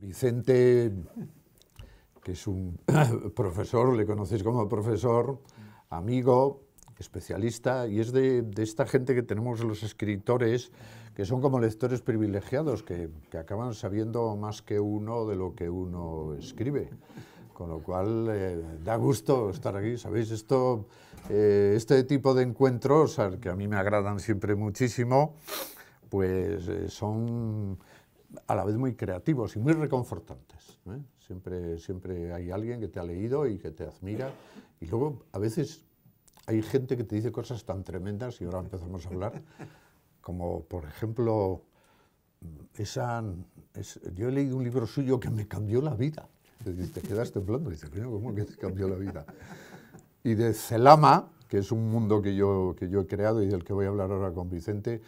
Vicente, que es un profesor, le conocéis como profesor, amigo, especialista, y es de, esta gente que tenemos los escritores, que son como lectores privilegiados, que, acaban sabiendo más que uno de lo que uno escribe. Con lo cual, eh, da gusto estar aquí. Sabéis, esto, eh, este tipo de encuentros, que a mí me agradan siempre muchísimo, pues eh, son a la vez muy creativos y muy reconfortantes. ¿eh? Siempre, hay alguien que te ha leído y que te admira. Y luego a veces hay gente que te dice cosas tan tremendas, y ahora empezamos a hablar, como por ejemplo, esa, yo he leído un libro suyo que me cambió la vida. te quedas temblando y dices, ¿cómo que te cambió la vida? Y de Celama, que es un mundo que yo, que yo he creado y del que voy a hablar ahora con Vicente,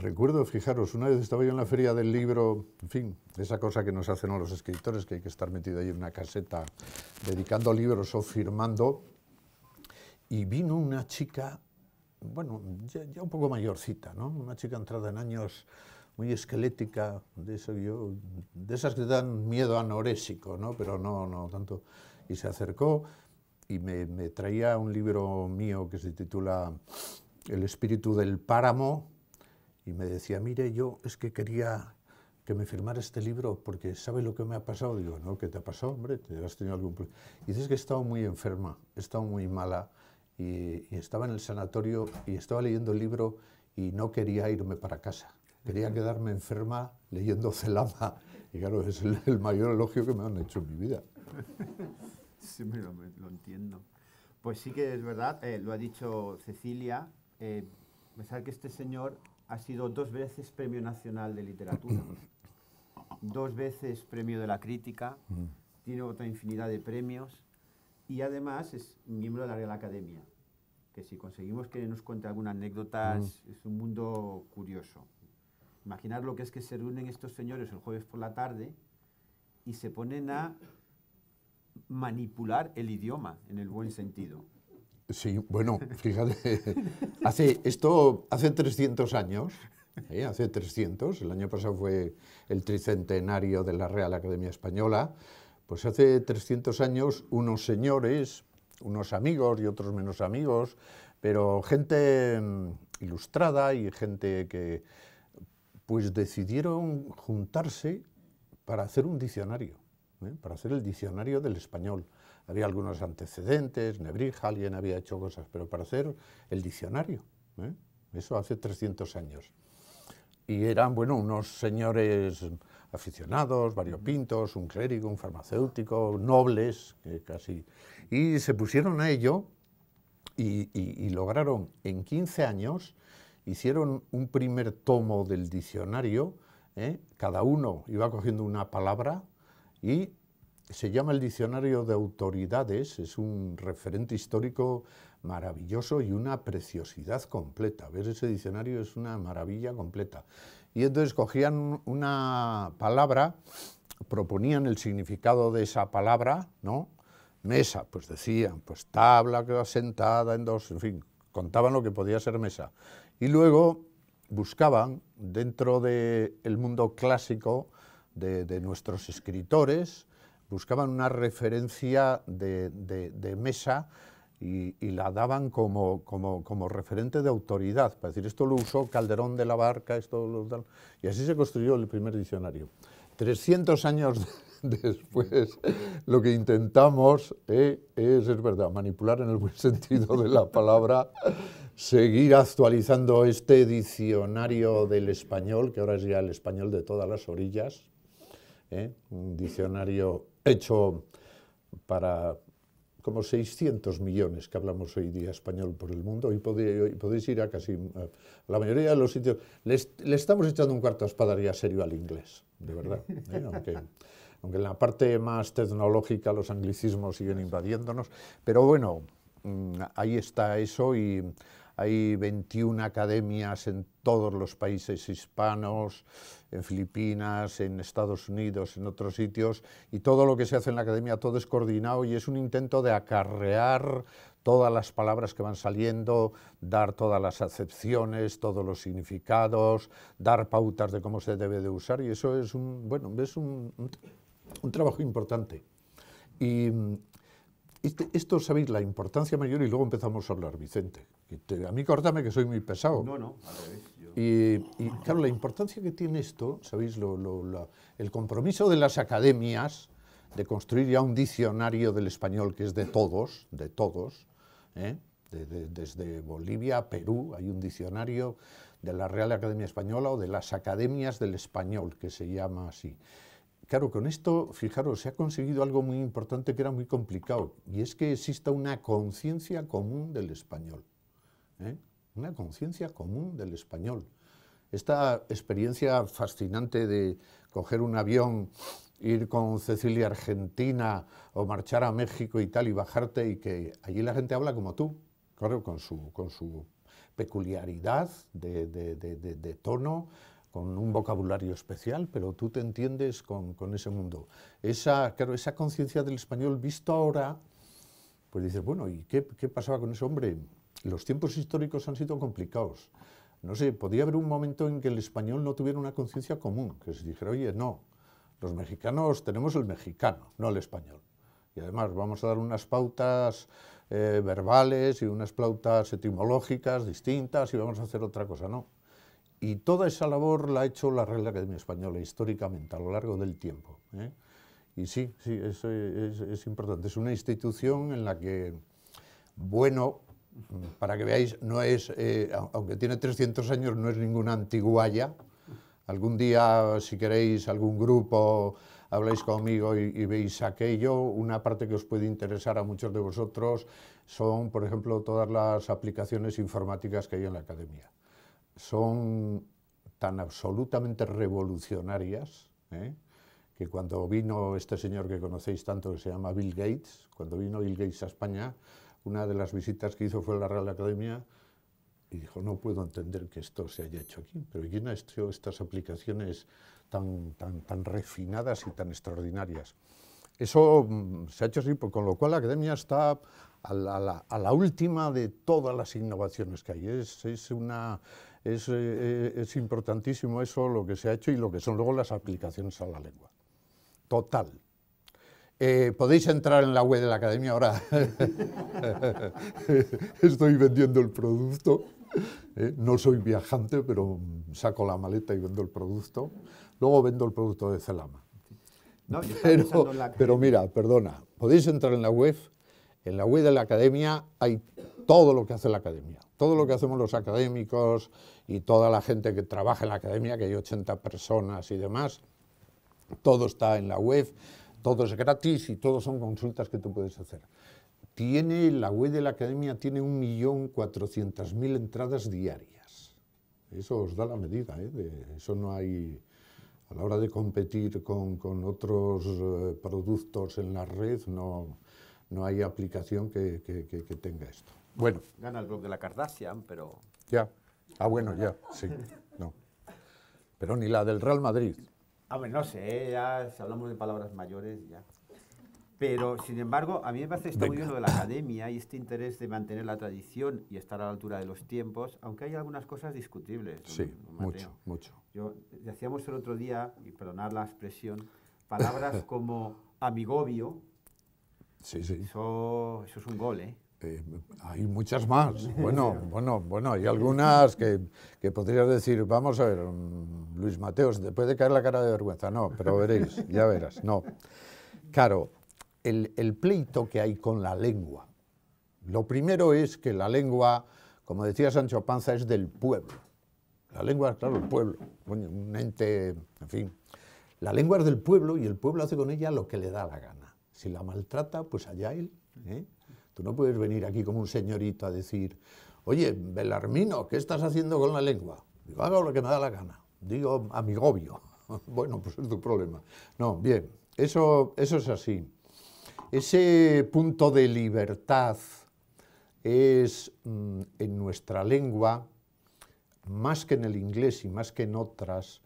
recuerdo, fijaros, una vez estaba yo en la feria del libro, en fin, esa cosa que nos hacen a los escritores, que hay que estar metido ahí en una caseta dedicando libros o firmando, y vino una chica, bueno, ya, un poco mayorcita, ¿no? Una chica entrada en años muy esquelética, de, yo, de esas que dan miedo anorésico, ¿no? Pero no, no tanto. Y se acercó y me, me traía un libro mío que se titula El espíritu del páramo, y me decía, mire, yo es que quería que me firmara este libro porque sabe lo que me ha pasado. Digo, no, ¿qué te ha pasado, hombre? ¿Te has tenido algún problema? Y dices que he estado muy enferma, he estado muy mala y, estaba en el sanatorio y estaba leyendo el libro y no quería irme para casa. Quería quedarme enferma leyendo Celama. Y claro, es el, mayor elogio que me han hecho en mi vida. Sí, lo, entiendo. Pues sí que es verdad, eh, lo ha dicho Cecilia, eh, pensar que este señor ha sido dos veces Premio Nacional de Literatura, dos veces Premio de la Crítica, mm. tiene otra infinidad de premios y además es miembro de la Real Academia, que si conseguimos que nos cuente alguna anécdota mm. es, un mundo curioso. Imaginar lo que es que se reúnen estos señores el jueves por la tarde y se ponen a manipular el idioma en el buen sentido. Sí, bueno, fíjate, hace, esto hace 300 años, ¿eh? hace 300, el año pasado fue el tricentenario de la Real Academia Española, pues hace 300 años unos señores, unos amigos y otros menos amigos, pero gente mm, ilustrada y gente que pues decidieron juntarse para hacer un diccionario, ¿eh? para hacer el diccionario del español. Había algunos antecedentes, Nebrija, alguien había hecho cosas, pero para hacer el diccionario, ¿eh? eso hace 300 años. Y eran, bueno, unos señores aficionados, variopintos, un clérigo, un farmacéutico, nobles, casi. Y se pusieron a ello y, lograron en 15 años, hicieron un primer tomo del diccionario, ¿eh? cada uno iba cogiendo una palabra y se llama el Diccionario de Autoridades, es un referente histórico maravilloso y una preciosidad completa. Ver ese diccionario es una maravilla completa. Y entonces cogían una palabra, proponían el significado de esa palabra, ¿no? Mesa, pues decían, pues tabla sentada en dos, en fin, contaban lo que podía ser mesa. Y luego buscaban dentro del mundo clásico de nuestros escritores, buscaban una referencia de, mesa y, la daban como, como, referente de autoridad, para decir, esto lo usó Calderón de la Barca, esto lo... Y así se construyó el primer diccionario. 300 años después, lo que intentamos eh, es, es verdad, manipular en el buen sentido de la palabra, seguir actualizando este diccionario del español, que ahora es ya el español de todas las orillas, eh, un diccionario hecho para como 600 millones que hablamos hoy día español por el mundo y podéis, ir a casi eh, la mayoría de los sitios. le estamos echando un cuarto a espadaría serio al inglés, de verdad. ¿eh? Aunque, aunque, en la parte más tecnológica los anglicismos siguen invadiéndonos, pero bueno, mm, ahí está eso y hay 21 academias en todos los países hispanos, en Filipinas, en Estados Unidos, en otros sitios, y todo lo que se hace en la academia, todo es coordinado y es un intento de acarrear todas las palabras que van saliendo, dar todas las acepciones, todos los significados, dar pautas de cómo se debe de usar y eso es un, bueno, es un, un trabajo importante. Y este, esto sabéis la importancia mayor y luego empezamos a hablar, Vicente a mí córtame que soy muy pesado. No, no, Y, claro, la importancia que tiene esto, ¿sabéis? el compromiso de las academias de construir ya un diccionario del español que es de todos, de todos, ¿eh? desde Bolivia a Perú hay un diccionario de la Real Academia Española o de las Academias del Español, que se llama así. Claro, con esto, fijaros, se ha conseguido algo muy importante que era muy complicado, y es que exista una conciencia común del español. ¿eh? una conciencia común del español. Esta experiencia fascinante de coger un avión, ir con Cecilia Argentina o marchar a México y tal y bajarte y que allí la gente habla como tú, claro, con su, con su peculiaridad de, tono, con un vocabulario especial, pero tú te entiendes con, ese mundo. Esa, esa conciencia del español visto ahora, pues dices, bueno, ¿y qué, qué pasaba con ese hombre? Los tiempos históricos han sido complicados. No sé, podría haber un momento en que el español no tuviera una conciencia común, que se dijera, oye, no, los mexicanos tenemos el mexicano, no el español. Y además vamos a dar unas pautas eh, verbales y unas pautas etimológicas distintas y vamos a hacer otra cosa, no. Y toda esa labor la ha hecho la Real Academia Española históricamente a lo largo del tiempo. ¿eh? Y sí, sí, es importante. Es una institución en la que, bueno, para que veáis, es, eh, aunque tiene 300 años, no es ninguna antiguaya. Algún día, si queréis, algún grupo, habláis conmigo y, veis aquello. Una parte que os puede interesar a muchos de vosotros son, por ejemplo, todas las aplicaciones informáticas que hay en la academia. Son tan absolutamente revolucionarias ¿eh? que cuando vino este señor que conocéis tanto, que se llama Bill Gates, cuando vino Bill Gates a España, una de las visitas que hizo fue a la Real Academia y dijo, no puedo entender que esto se haya hecho aquí, pero ¿quién ha hecho estas aplicaciones tan, tan, tan refinadas y tan extraordinarias? Eso mm, se ha hecho así, con lo cual la academia está a la, última de todas las innovaciones que hay. Es, es una, es, eh, eh, es importantísimo eso, lo que se ha hecho y lo que son luego las aplicaciones a la lengua. Total, eh, podéis entrar en la web de la academia ahora. Estoy vendiendo el producto. Eh, no soy viajante, pero saco la maleta y vendo el producto. Luego vendo el producto de Celama. pero, pero mira, perdona, podéis entrar en la web. En la web de la academia hay todo lo que hace la academia, todo lo que hacemos los académicos y toda la gente que trabaja en la academia, que hay 80 personas y demás, todo está en la web todo es gratis y todo son consultas que tú puedes hacer. Tiene, la web de la academia tiene 1.400.000 entradas diarias. Eso os da la medida, ¿eh? eso no hay... A la hora de competir con, otros eh, productos en la red, no, no hay aplicación que, tenga esto. Bueno. Gana el blog de la Kardashian, pero... Ya. Ah, bueno, ya, sí. No. Pero ni la del Real Madrid. A ver, no sé, ya si hablamos de palabras mayores, ya. Pero, sin embargo, a mí me parece que está muy bien lo de la academia y este interés de mantener la tradición y estar a la altura de los tiempos, aunque hay algunas cosas discutibles. Sí, mucho, mucho. Yo, decíamos el otro día, y perdonad la expresión, palabras como amigobio. Sí, sí. Eso, eso es un gol, ¿eh? Eh, hay muchas más. Bueno, bueno, bueno, hay algunas que, podrías decir, vamos a ver, mm, Luis Mateos, después de caer la cara de vergüenza. No, pero veréis, ya verás, no. Claro, el, pleito que hay con la lengua. Lo primero es que la lengua, como decía Sancho Panza, es del pueblo. La lengua, claro, el pueblo, un ente, en fin. La lengua es del pueblo y el pueblo hace con ella lo que le da la gana. Si la maltrata, pues allá él. ¿eh? Tú no puedes venir aquí como un señorito a decir, oye, Belarmino, ¿qué estás haciendo con la lengua? Digo, hago lo que me da la gana. Digo, amigobio. bueno, pues es tu problema. No, bien, eso, eso es así. Ese punto de libertad es mm, en nuestra lengua, más que en el inglés y más que en otras,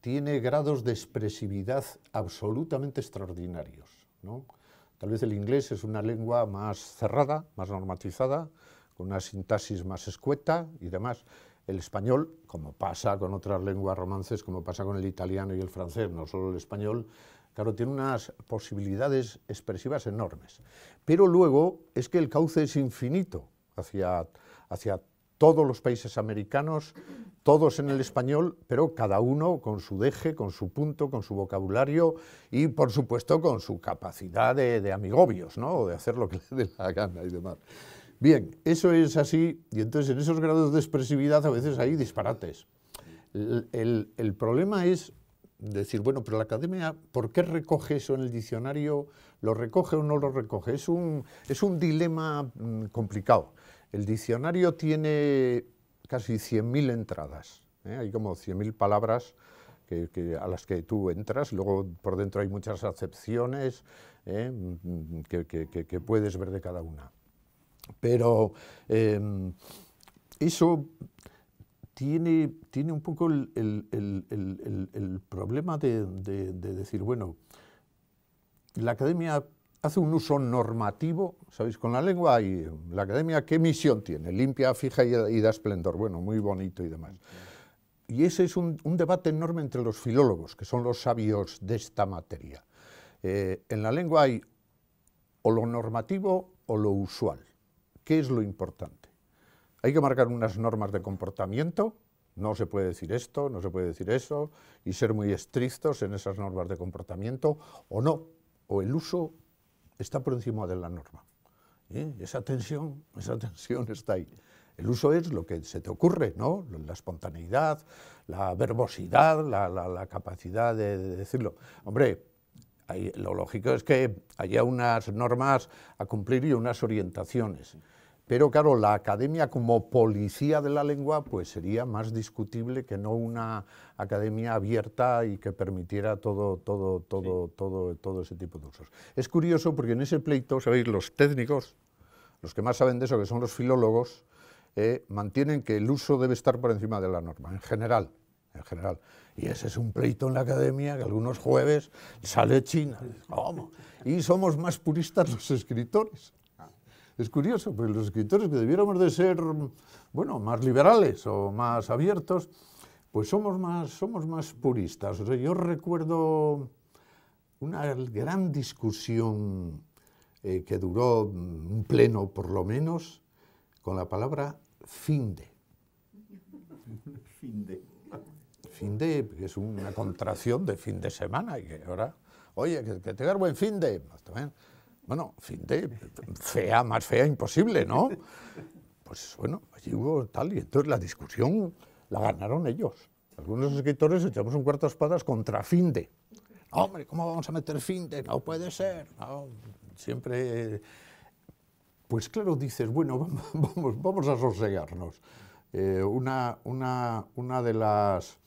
tiene grados de expresividad absolutamente extraordinarios. ¿no? Tal vez el inglés es una lengua más cerrada, más normatizada, con una sintaxis más escueta y demás. El español, como pasa con otras lenguas romances, como pasa con el italiano y el francés, no solo el español, claro, tiene unas posibilidades expresivas enormes. Pero luego es que el cauce es infinito hacia, hacia todos los países americanos, todos en el español, pero cada uno con su deje, con su punto, con su vocabulario y, por supuesto, con su capacidad de, amigobios, ¿no? O de hacer lo que le dé la gana y demás. Bien, eso es así, y entonces en esos grados de expresividad a veces hay disparates. El, problema es decir, bueno, pero la academia, ¿por qué recoge eso en el diccionario? ¿Lo recoge o no lo recoge? es un dilema mm, complicado. El diccionario tiene casi 100.000 entradas. ¿eh? Hay como 100.000 palabras a las que tú entras. Luego por dentro hay muchas acepciones ¿eh? que, puedes ver de cada una. Pero em, eso tiene, tiene un poco el, problema de, de decir, bueno, la academia hace un uso normativo, ¿sabéis? Con la lengua y la academia, ¿qué misión tiene? Limpia, fija y, da esplendor. Bueno, muy bonito y demás. Y ese es un, debate enorme entre los filólogos, que son los sabios de esta materia. Eh, en la lengua hay o lo normativo o lo usual. ¿Qué es lo importante? Hay que marcar unas normas de comportamiento, no se puede decir esto, no se puede decir eso, y ser muy estrictos en esas normas de comportamiento, o no, o el uso está por encima de la norma. ¿eh? Esa tensión, esa tensión está ahí. El uso es lo que se te ocurre, ¿no? La espontaneidad, la verbosidad, la, capacidad de, decirlo. Hombre, lo lógico es que haya unas normas a cumplir y unas orientaciones. Pero claro, la academia como policía de la lengua pues sería más discutible que no una academia abierta y que permitiera todo, todo, todo, todo, ese tipo de usos. Es curioso porque en ese pleito, sabéis, los técnicos, los que más saben de eso, que son los filólogos, eh, mantienen que el uso debe estar por encima de la norma, en general. En general. Y ese es un pleito en la academia que algunos jueves sale China. ¿Cómo? Y somos más puristas los escritores. Es curioso, pues los escritores que debiéramos de ser, bueno, más liberales o más abiertos, pues somos más, somos más puristas. yo recuerdo una gran discusión eh, que duró un pleno, por lo menos, con la palabra finde. Finde. Finde es una contracción de fin de semana y que ahora, oye, que, que tengas buen de. Bueno, Finde, fea, más fea, imposible, ¿no? Pues bueno, allí hubo tal, y entonces la discusión la ganaron ellos. Algunos escritores echamos un cuarto de espadas contra Finde. hombre, ¿cómo vamos a meter Finde? No puede ser. siempre... Pues claro, dices, bueno, vamos, a sosegarnos. Eh, una, de las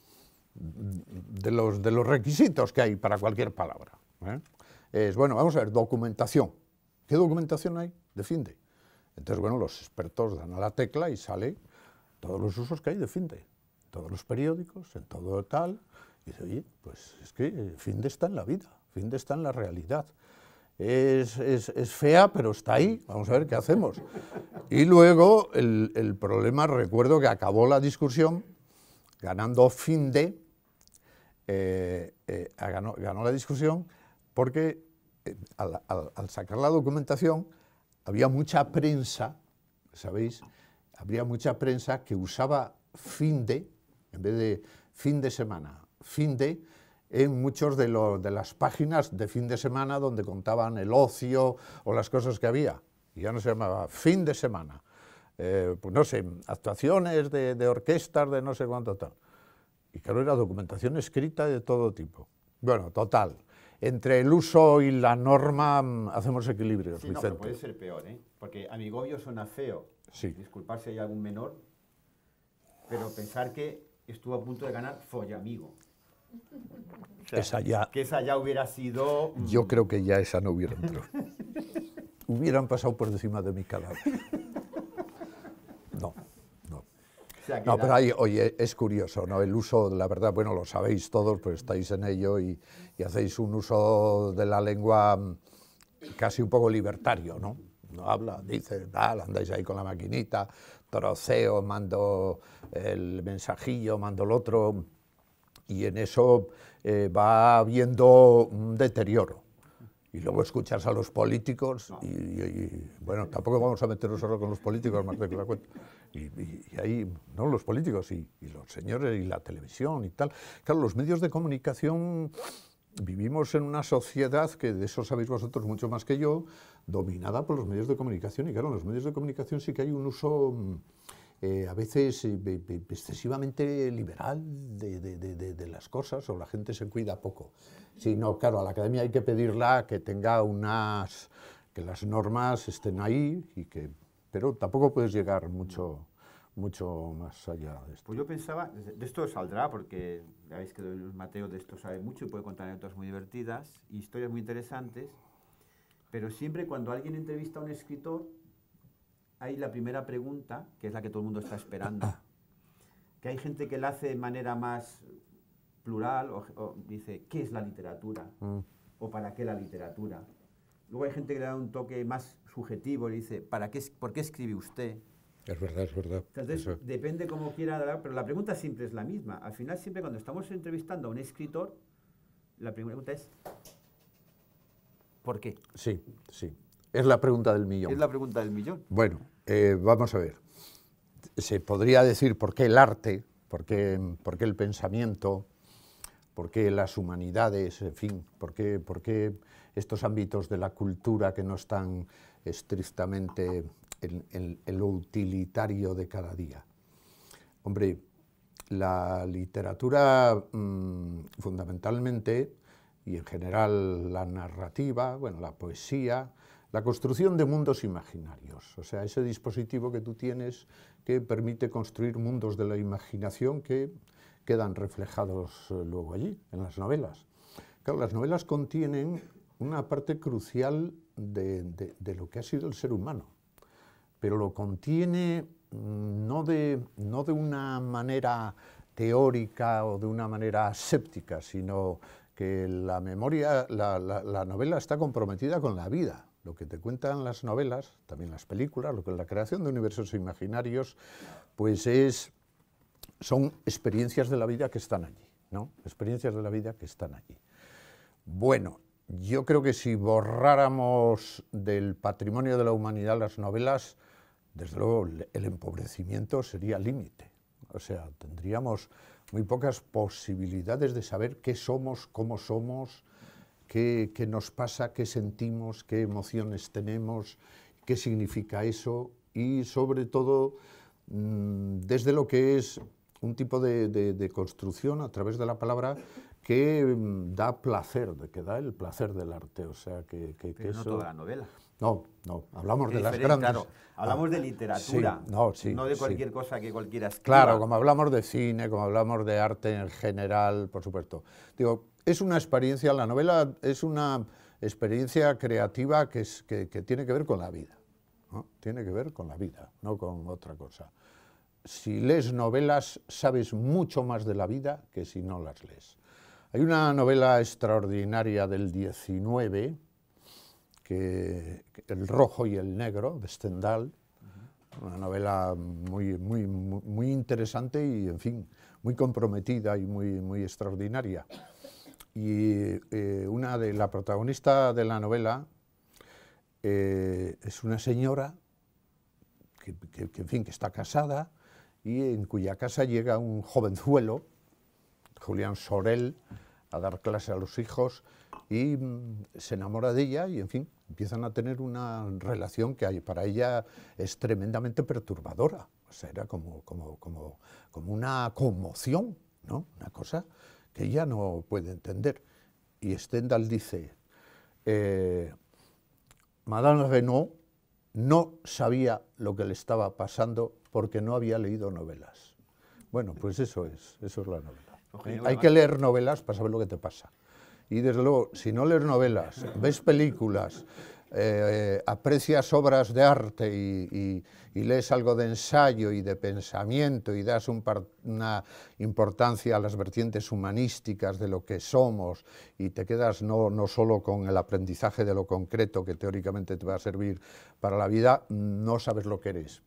de los, requisitos que hay para cualquier palabra. ¿eh? es, bueno, vamos a ver, documentación. ¿Qué documentación hay? de Defiende. Entonces, bueno, los expertos dan a la tecla y sale todos los usos que hay de Finde. Todos los periódicos, en todo tal. Y dice, oye, pues es que eh, Finde está en la vida, Finde está en la realidad. Es, fea, pero está ahí, vamos a ver qué hacemos. Y luego el, problema, recuerdo que acabó la discusión ganando Finde, eh, eh, ganó la discusión porque eh, al, sacar la documentación había mucha prensa, ¿sabéis? Había mucha prensa que usaba fin de, en vez de fin de semana, fin de, en muchas de, las páginas de fin de semana donde contaban el ocio o las cosas que había. Y ya no se llamaba fin de semana. Eh, pues no sé, actuaciones de, de orquestas de no sé cuánto tal. Y claro, era documentación escrita de todo tipo. Bueno, total entre el uso y la norma mm, hacemos equilibrios, Vicente. No, puede ser peor, ¿eh? Porque amigobio suena feo. Sí. Disculpar si hay algún menor, pero pensar que estuvo a punto de ganar follamigo. amigo. esa ya, que esa ya hubiera sido... Mm. Yo creo que ya esa no hubiera entrado. hubieran pasado por encima de mi cadáver no, pero es curioso, ¿no? El uso, la verdad, bueno, lo sabéis todos, pues estáis en ello y, hacéis un uso de la lengua mm, casi un poco libertario, ¿no? No habla, dice, andáis ahí con la maquinita, troceo, mando el mensajillo, mando el otro, y en eso eh, va habiendo un deterioro y luego escuchas a los políticos y, bueno, tampoco vamos a meternos solo con los políticos más de que la cuenta. Y, y, ahí, no los políticos y, los señores y la televisión y tal. Claro, los medios de comunicación vivimos en una sociedad que de eso sabéis vosotros mucho más que yo, dominada por los medios de comunicación y claro, en los medios de comunicación sí que hay un uso mm, eh, a veces eh, excesivamente liberal de, de, de, de, las cosas o la gente se cuida poco. Sino, claro, a la academia hay que pedirla que tenga unas, que las normas estén ahí y que, pero tampoco puedes llegar mucho mucho más allá de esto. Pues yo pensaba, de esto saldrá, porque ya veis que Mateo de esto sabe mucho y puede contar anécdotas muy divertidas y historias muy interesantes, pero siempre cuando alguien entrevista a un escritor, hay la primera pregunta, que es la que todo el mundo está esperando, que hay gente que la hace de manera más plural o, dice, ¿qué es la literatura? Mm. ¿O para qué la literatura? Luego hay gente que le da un toque más subjetivo y dice, ¿para qué, ¿por qué escribe usted? Es verdad, es verdad. Entonces, depende cómo quiera, pero la pregunta siempre es la misma. Al final, siempre cuando estamos entrevistando a un escritor, la primera pregunta es, ¿por qué? Sí, sí. Es la pregunta del millón. Es la pregunta del millón. Bueno, eh, vamos a ver. Se podría decir por qué el arte, por qué, el pensamiento, por qué las humanidades, en fin, por qué, por estos ámbitos de la cultura que no están estrictamente en, lo utilitario de cada día. Hombre, la literatura mm, fundamentalmente y en general la narrativa, bueno, la poesía, la construcción de mundos imaginarios, o sea, ese dispositivo que tú tienes que permite construir mundos de la imaginación que quedan reflejados eh, luego allí, en las novelas. Claro, las novelas contienen una parte crucial de, lo que ha sido el ser humano, pero lo contiene mm, no de, no de una manera teórica o de una manera séptica sino que la memoria, la novela está comprometida con la vida. Lo que te cuentan las novelas, también las películas, lo que es la creación de universos imaginarios, pues es, son experiencias de la vida que están allí, ¿no? Experiencias de la vida que están allí. Bueno, yo creo que si borráramos del patrimonio de la humanidad las novelas, desde luego el empobrecimiento sería límite. O sea, tendríamos muy pocas posibilidades de saber qué somos, cómo somos, qué, nos pasa, qué sentimos, qué emociones tenemos, qué significa eso y sobre todo mm, desde lo que es un tipo de, construcción a través de la palabra que mm, da placer, que da el placer del arte, o sea que, no toda la novela. No, no, hablamos de las grandes. hablamos ah, de literatura, no, de cualquier cosa que cualquiera Claro, como hablamos de cine, como hablamos de arte en general, por supuesto. Digo, es una experiencia, la novela es una experiencia creativa que, es, que, tiene que ver con la vida. Tiene que ver con la vida, no con otra cosa. Si lees novelas, sabes mucho más de la vida que si no las lees. Hay una novela extraordinaria del 19 el rojo y el negro, de Stendhal, una novela muy, muy, muy interesante y, en fin, muy comprometida y muy, muy extraordinaria. Y eh, una de la protagonista de la novela eh, es una señora que, en fin, que está casada y en cuya casa llega un jovenzuelo, Julián Sorel, a dar clase a los hijos y mm, se enamora de ella y, en fin, empiezan a tener una relación que para ella es tremendamente perturbadora. O sea, era como, como, como, una conmoción, ¿no? Una cosa que ella no puede entender. Y Stendhal dice, eh, Madame Renaud no sabía lo que le estaba pasando porque no había leído novelas. Bueno, pues eso es, eso es la novela. Eh, hay que leer novelas para saber lo que te pasa. Y desde luego, si no lees novelas, ves películas, eh, eh, aprecias obras de arte y, lees algo de ensayo y de pensamiento y das una importancia a las vertientes humanísticas de lo que somos y te quedas no solo con el aprendizaje de lo concreto que teóricamente te va a servir para la vida, no sabes lo que eres,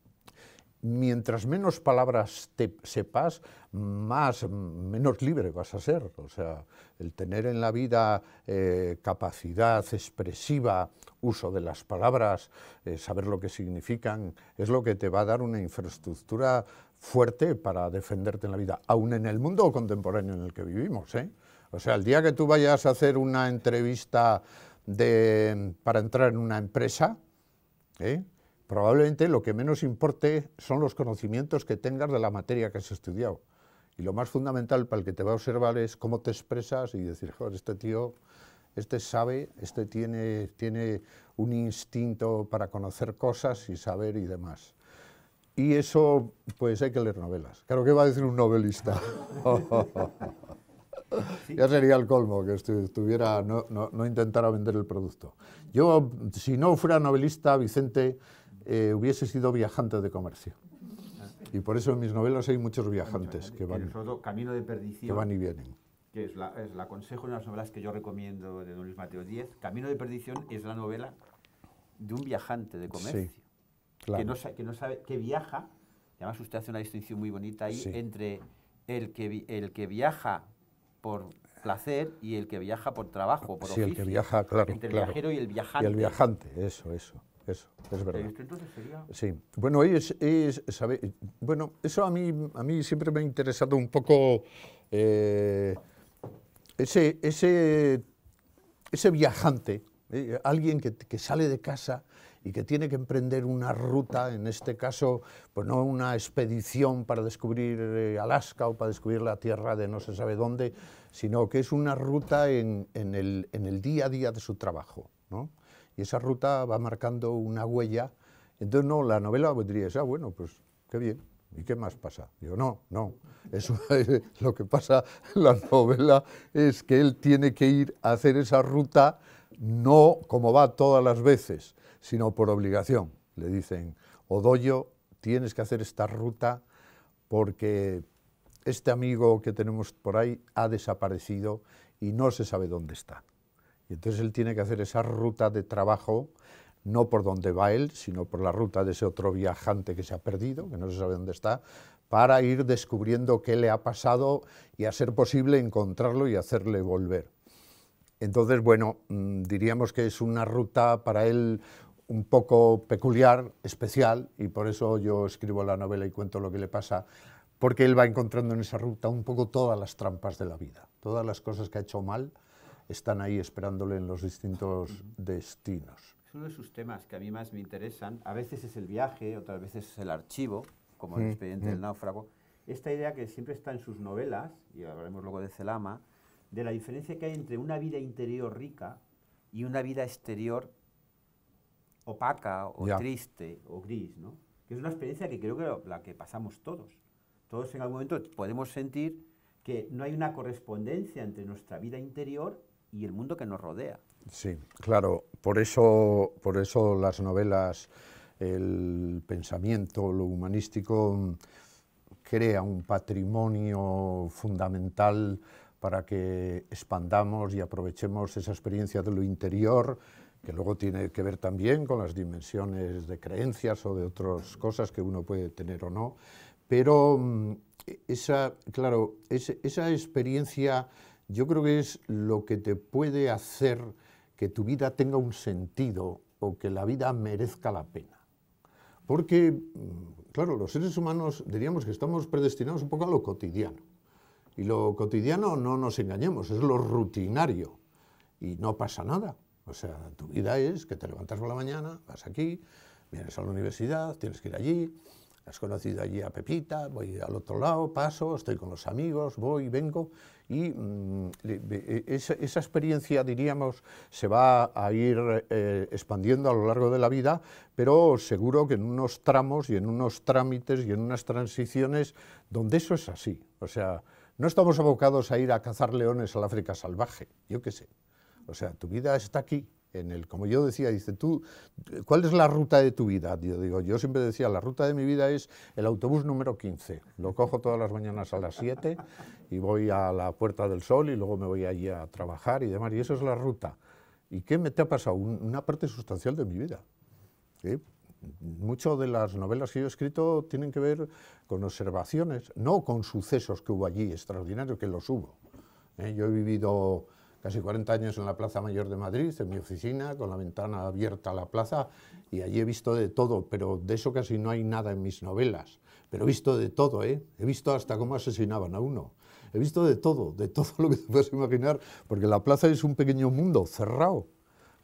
mientras menos palabras te sepas, más, mm, menos libre vas a ser. O sea, el tener en la vida eh, capacidad expresiva, uso de las palabras, eh, saber lo que significan, es lo que te va a dar una infraestructura fuerte para defenderte en la vida, aún en el mundo contemporáneo en el que vivimos. ¿eh? O sea, el día que tú vayas a hacer una entrevista para entrar en una empresa, ¿eh? probablemente lo que menos importe son los conocimientos que tengas de la materia que has estudiado. Y lo más fundamental para el que te va a observar es cómo te expresas y decir, este tío, este sabe, este tiene, tiene un instinto para conocer cosas y saber y demás. Y eso, pues hay que leer novelas. Claro, que va a decir un novelista? ya sería el colmo que no intentara vender el producto. Yo, si no fuera novelista, Vicente, eh, hubiese sido viajante de comercio. Y por eso en mis novelas hay muchos viajantes que van, camino de perdición, que van y vienen. Que es la, consejo de las novelas que yo recomiendo de Don Luis Mateo Díez. Camino de perdición es la novela de un viajante de comercio. que, no, que, sabe, que viaja. Además usted hace una distinción muy bonita ahí entre el que, el que viaja por placer y el que viaja por trabajo, por el que viaja, claro. Entre el viajero y el viajante. Y el viajante, eso, eso eso, es verdad. Sí, bueno, bueno, eso a mí, a mí siempre me ha interesado un poco eh, ese, ese, ese viajante, eh, alguien que, sale de casa y que tiene que emprender una ruta, en este caso, pues no una expedición para descubrir eh, Alaska o para descubrir la Tierra de no se sabe dónde, sino que es una ruta en, el, en el, día a día de su trabajo. ¿no? y esa ruta va marcando una huella. Entonces, no, la novela vendría, ah, bueno, pues qué bien, ¿y qué más pasa? Yo no, no, es lo que pasa en la novela es que él tiene que ir a hacer esa ruta no como va todas las veces, sino por obligación. Le dicen, Odoyo, tienes que hacer esta ruta porque este amigo que tenemos por ahí ha desaparecido y no se sabe dónde está. Y entonces él tiene que hacer esa ruta de trabajo, no por donde va él, sino por la ruta de ese otro viajante que se ha perdido, que no se sabe dónde está, para ir descubriendo qué le ha pasado y a ser posible encontrarlo y hacerle volver. Entonces, bueno, mm, diríamos que es una ruta para él un poco peculiar, especial, y por eso yo escribo la novela y cuento lo que le pasa, porque él va encontrando en esa ruta un poco todas las trampas de la vida, todas las cosas que ha hecho mal, están ahí esperándole en los distintos destinos. Es uno de sus temas que a mí más me interesan. A veces es el viaje, otras veces es el archivo, como el mm, expediente del mm. náufrago. Esta idea que siempre está en sus novelas, y hablaremos luego de Celama, de la diferencia que hay entre una vida interior rica y una vida exterior opaca o triste o gris, ¿no? Que es una experiencia que creo que la que pasamos todos. Todos en algún momento podemos sentir que no hay una correspondencia entre nuestra vida interior y el mundo que nos rodea. Sí, claro, por eso, por eso las novelas, el pensamiento, lo humanístico, crea un patrimonio fundamental para que expandamos y aprovechemos esa experiencia de lo interior, que luego tiene que ver también con las dimensiones de creencias o de otras cosas que uno puede tener o no. Pero mm, e-, esa, claro, esa experiencia yo creo que es lo que te puede hacer que tu vida tenga un sentido o que la vida merezca la pena. Porque, mm, claro, los seres humanos diríamos que estamos predestinados un poco a lo cotidiano. Y lo cotidiano, no nos engañemos, es lo rutinario. Y no pasa nada. O sea, tu vida es que te levantas por la mañana, vas aquí, vienes a la universidad, tienes que ir allí, Has conocido allí a Pepita, voy al otro lado, paso, estoy con los amigos, voy, vengo y mm, e, esa, experiencia, diríamos, se va a ir eh, expandiendo a lo largo de la vida, pero seguro que en unos tramos y en unos trámites y en unas transiciones donde eso es así. O sea, no estamos abocados a ir a cazar leones al África salvaje, yo qué sé. O sea, tu vida está aquí, en el, como yo decía, dice, tú, ¿cuál es la ruta de tu vida? Yo digo, yo siempre decía, la ruta de mi vida es el autobús número 15. Lo cojo todas las mañanas a las 7 y voy a la Puerta del Sol y luego me voy allí a trabajar y demás. Y esa es la ruta. ¿Y qué me te ha pasado? Una parte sustancial de mi vida. muchas de las novelas que yo he escrito tienen que ver con observaciones, no con sucesos que hubo allí extraordinarios, que los hubo. ¿eh? Yo he vivido casi 40 años en la Plaza Mayor de Madrid, en mi oficina, con la ventana abierta a la plaza, y allí he visto de todo, pero de eso casi no hay nada en mis novelas. Pero he visto de todo, ¿eh? He visto hasta cómo asesinaban a uno. He visto de todo, de todo lo que te puedes imaginar, porque la plaza es un pequeño mundo cerrado.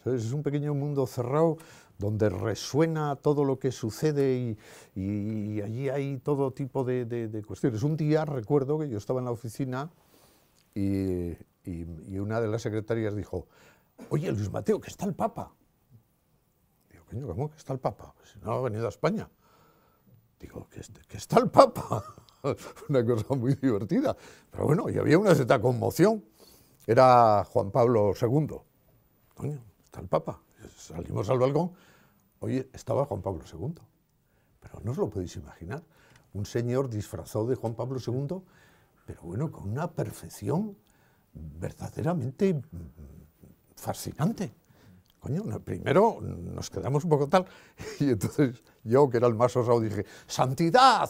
Es un pequeño mundo cerrado donde resuena todo lo que sucede y, allí hay todo tipo de, cuestiones. Un día recuerdo que yo estaba en la oficina y, y, una de las secretarias dijo, oye, Luis Mateo, que está el Papa. Digo, coño, ¿cómo que está el Papa? Si no ha venido a España. Digo, que, está el Papa. una cosa muy divertida. Pero bueno, y había una cierta conmoción. Era Juan Pablo II. Coño, está el Papa. Salimos al balcón. Oye, estaba Juan Pablo II. Pero no os lo podéis imaginar. Un señor disfrazado de Juan Pablo II, pero bueno, con una perfección verdaderamente fascinante. Coño, primero nos quedamos un poco tal. Y entonces yo, que era el más osado, dije, ¡Santidad!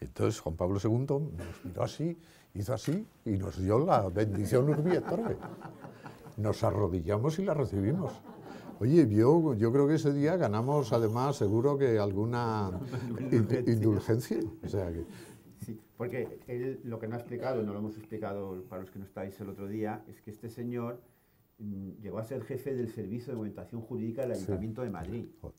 Entonces Juan Pablo II nos miró así, hizo así y nos dio la bendición urbi et Nos arrodillamos y la recibimos. Oye, yo, yo creo que ese día ganamos además seguro que alguna indulgencia. O sea, que porque él lo que no ha explicado, y no lo hemos explicado para los que no estáis el otro día, es que este señor mm, llegó a ser jefe del Servicio de Orientación Jurídica del Ayuntamiento de Madrid. Oh.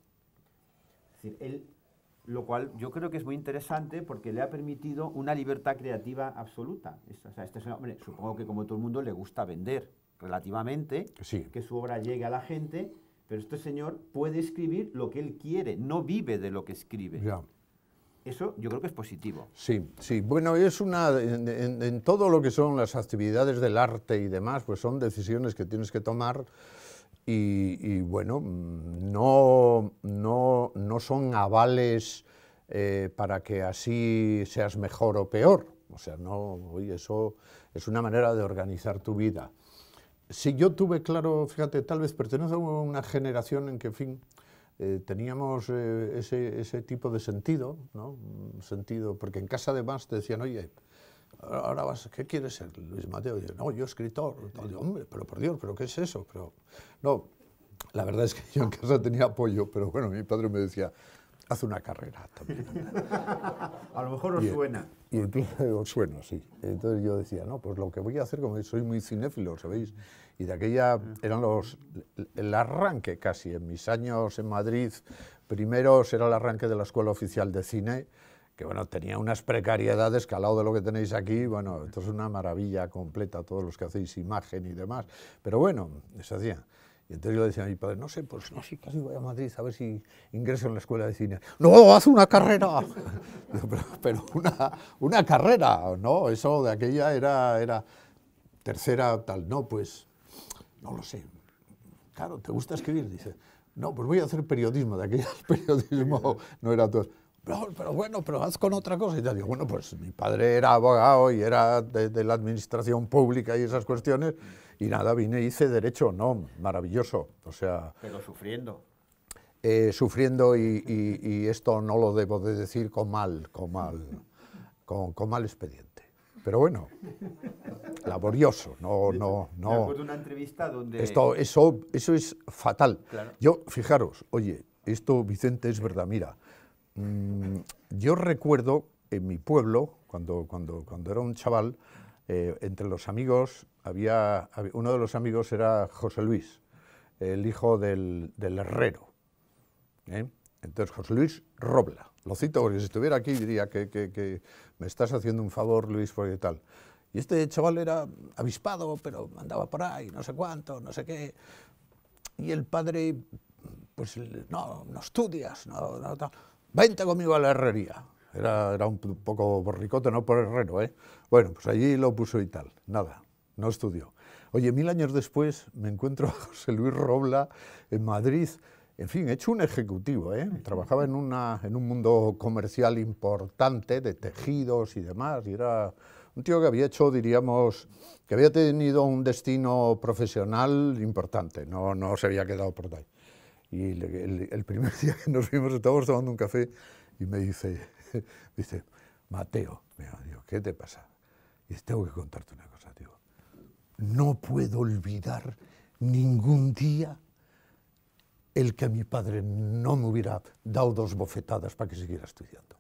lo cual yo creo que es muy interesante porque le ha permitido una libertad creativa absoluta. este supongo que como todo el mundo le gusta vender relativamente, que su obra llegue a la gente, pero este señor puede escribir lo que él quiere, no vive de lo que escribe. Eso yo creo que es positivo. Sí, sí. Bueno, es una. En, todo lo que son las actividades del arte y demás, pues son decisiones que tienes que tomar. Y, bueno, no, no, no, son avales eh, para que así seas mejor o peor. O sea, no, eso es una manera de organizar tu vida. Si yo tuve claro, fíjate, tal vez pertenezco a una generación en que, en fin, eh, teníamos eh, ese, tipo de sentido, ¿no? Sentido, porque en casa además te decían, oye, ahora vas, ¿qué quieres ser, Luis Mateo? yo, no, yo escritor. hombre, pero por Dios, ¿pero qué es eso? Pero, no, la verdad es que yo en casa tenía apoyo, pero bueno, mi padre me decía, Hace una carrera también. a lo mejor os suena. Y entonces os suena, sí. Entonces yo decía, no, pues lo que voy a hacer, como soy muy cinéfilo, ¿sabéis? Y de aquella eran los, el arranque casi, en mis años en Madrid, primero era el arranque de la Escuela Oficial de Cine, que bueno, tenía unas precariedades que al de lo que tenéis aquí, bueno, esto es una maravilla completa, todos los que hacéis imagen y demás, pero bueno, se hacía entonces yo le decía a mi padre, no sé, pues casi voy a Madrid a ver si ingreso en la escuela de cine. No, haz una carrera. pero, una, una, carrera, ¿no? Eso de aquella era, era tercera tal. No, pues, no lo sé. Claro, ¿te gusta escribir? Dice, no, pues voy a hacer periodismo. De aquella periodismo no era todo pero bueno, pero haz con otra cosa. Y ya digo, bueno, pues mi padre era abogado y era de, la administración pública y esas cuestiones, y nada, vine y hice derecho, no, maravilloso, o sea... Pero sufriendo. Eh, sufriendo y, esto no lo debo de decir con mal, con mal, con, mal expediente. Pero bueno, laborioso, no, no, no. una Esto, eso, eso es fatal. Yo, fijaros, oye, esto Vicente es verdad, mira, Mm, yo recuerdo en mi pueblo, cuando, cuando, cuando era un chaval, eh, entre los amigos había, uno de los amigos era José Luis, el hijo del, herrero. ¿eh? Entonces, José Luis Robla, lo cito porque si estuviera aquí diría que, me estás haciendo un favor, Luis, porque tal. Y este chaval era avispado, pero andaba por ahí, no sé cuánto, no sé qué. Y el padre, pues, no, no estudias, no, No vente conmigo a la herrería. Era, era un poco borricote, no por herrero, ¿eh? Bueno, pues allí lo puso y tal, nada, no estudió. Oye, mil años después me encuentro a José Luis Robla en Madrid, en fin, hecho un ejecutivo, ¿eh? Trabajaba en, una, en un mundo comercial importante de tejidos y demás, y era un tío que había hecho, diríamos, que había tenido un destino profesional importante, no, no se había quedado por ahí. Y el, primer día que nos vimos estábamos tomando un café y me dice, dice Mateo, ¿qué te pasa? Y tengo que contarte una cosa, digo, no puedo olvidar ningún día el que a mi padre no me hubiera dado dos bofetadas para que siguiera estudiando.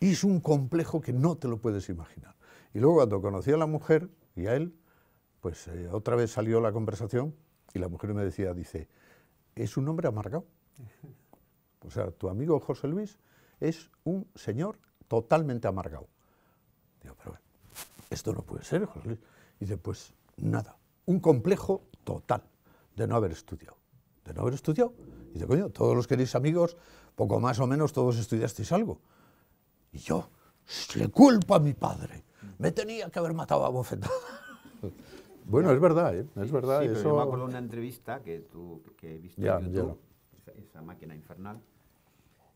Y es un complejo que no te lo puedes imaginar. Y luego cuando conocí a la mujer y a él, pues eh, otra vez salió la conversación y la mujer me decía, dice, es un hombre amargado. O sea, tu amigo José Luis es un señor totalmente amargado. Digo, pero esto no puede ser, José Luis. Y dice, pues nada, un complejo total de no haber estudiado. De no haber estudiado. Y dice, coño, todos los que amigos, poco más o menos todos estudiasteis algo. Y yo, le culpa a mi padre. Me tenía que haber matado a bofetada. Bueno, es verdad, ¿eh? es verdad. Sí, eso... pero yo me acuerdo de una entrevista que tú que he visto en YouTube, esa, máquina infernal,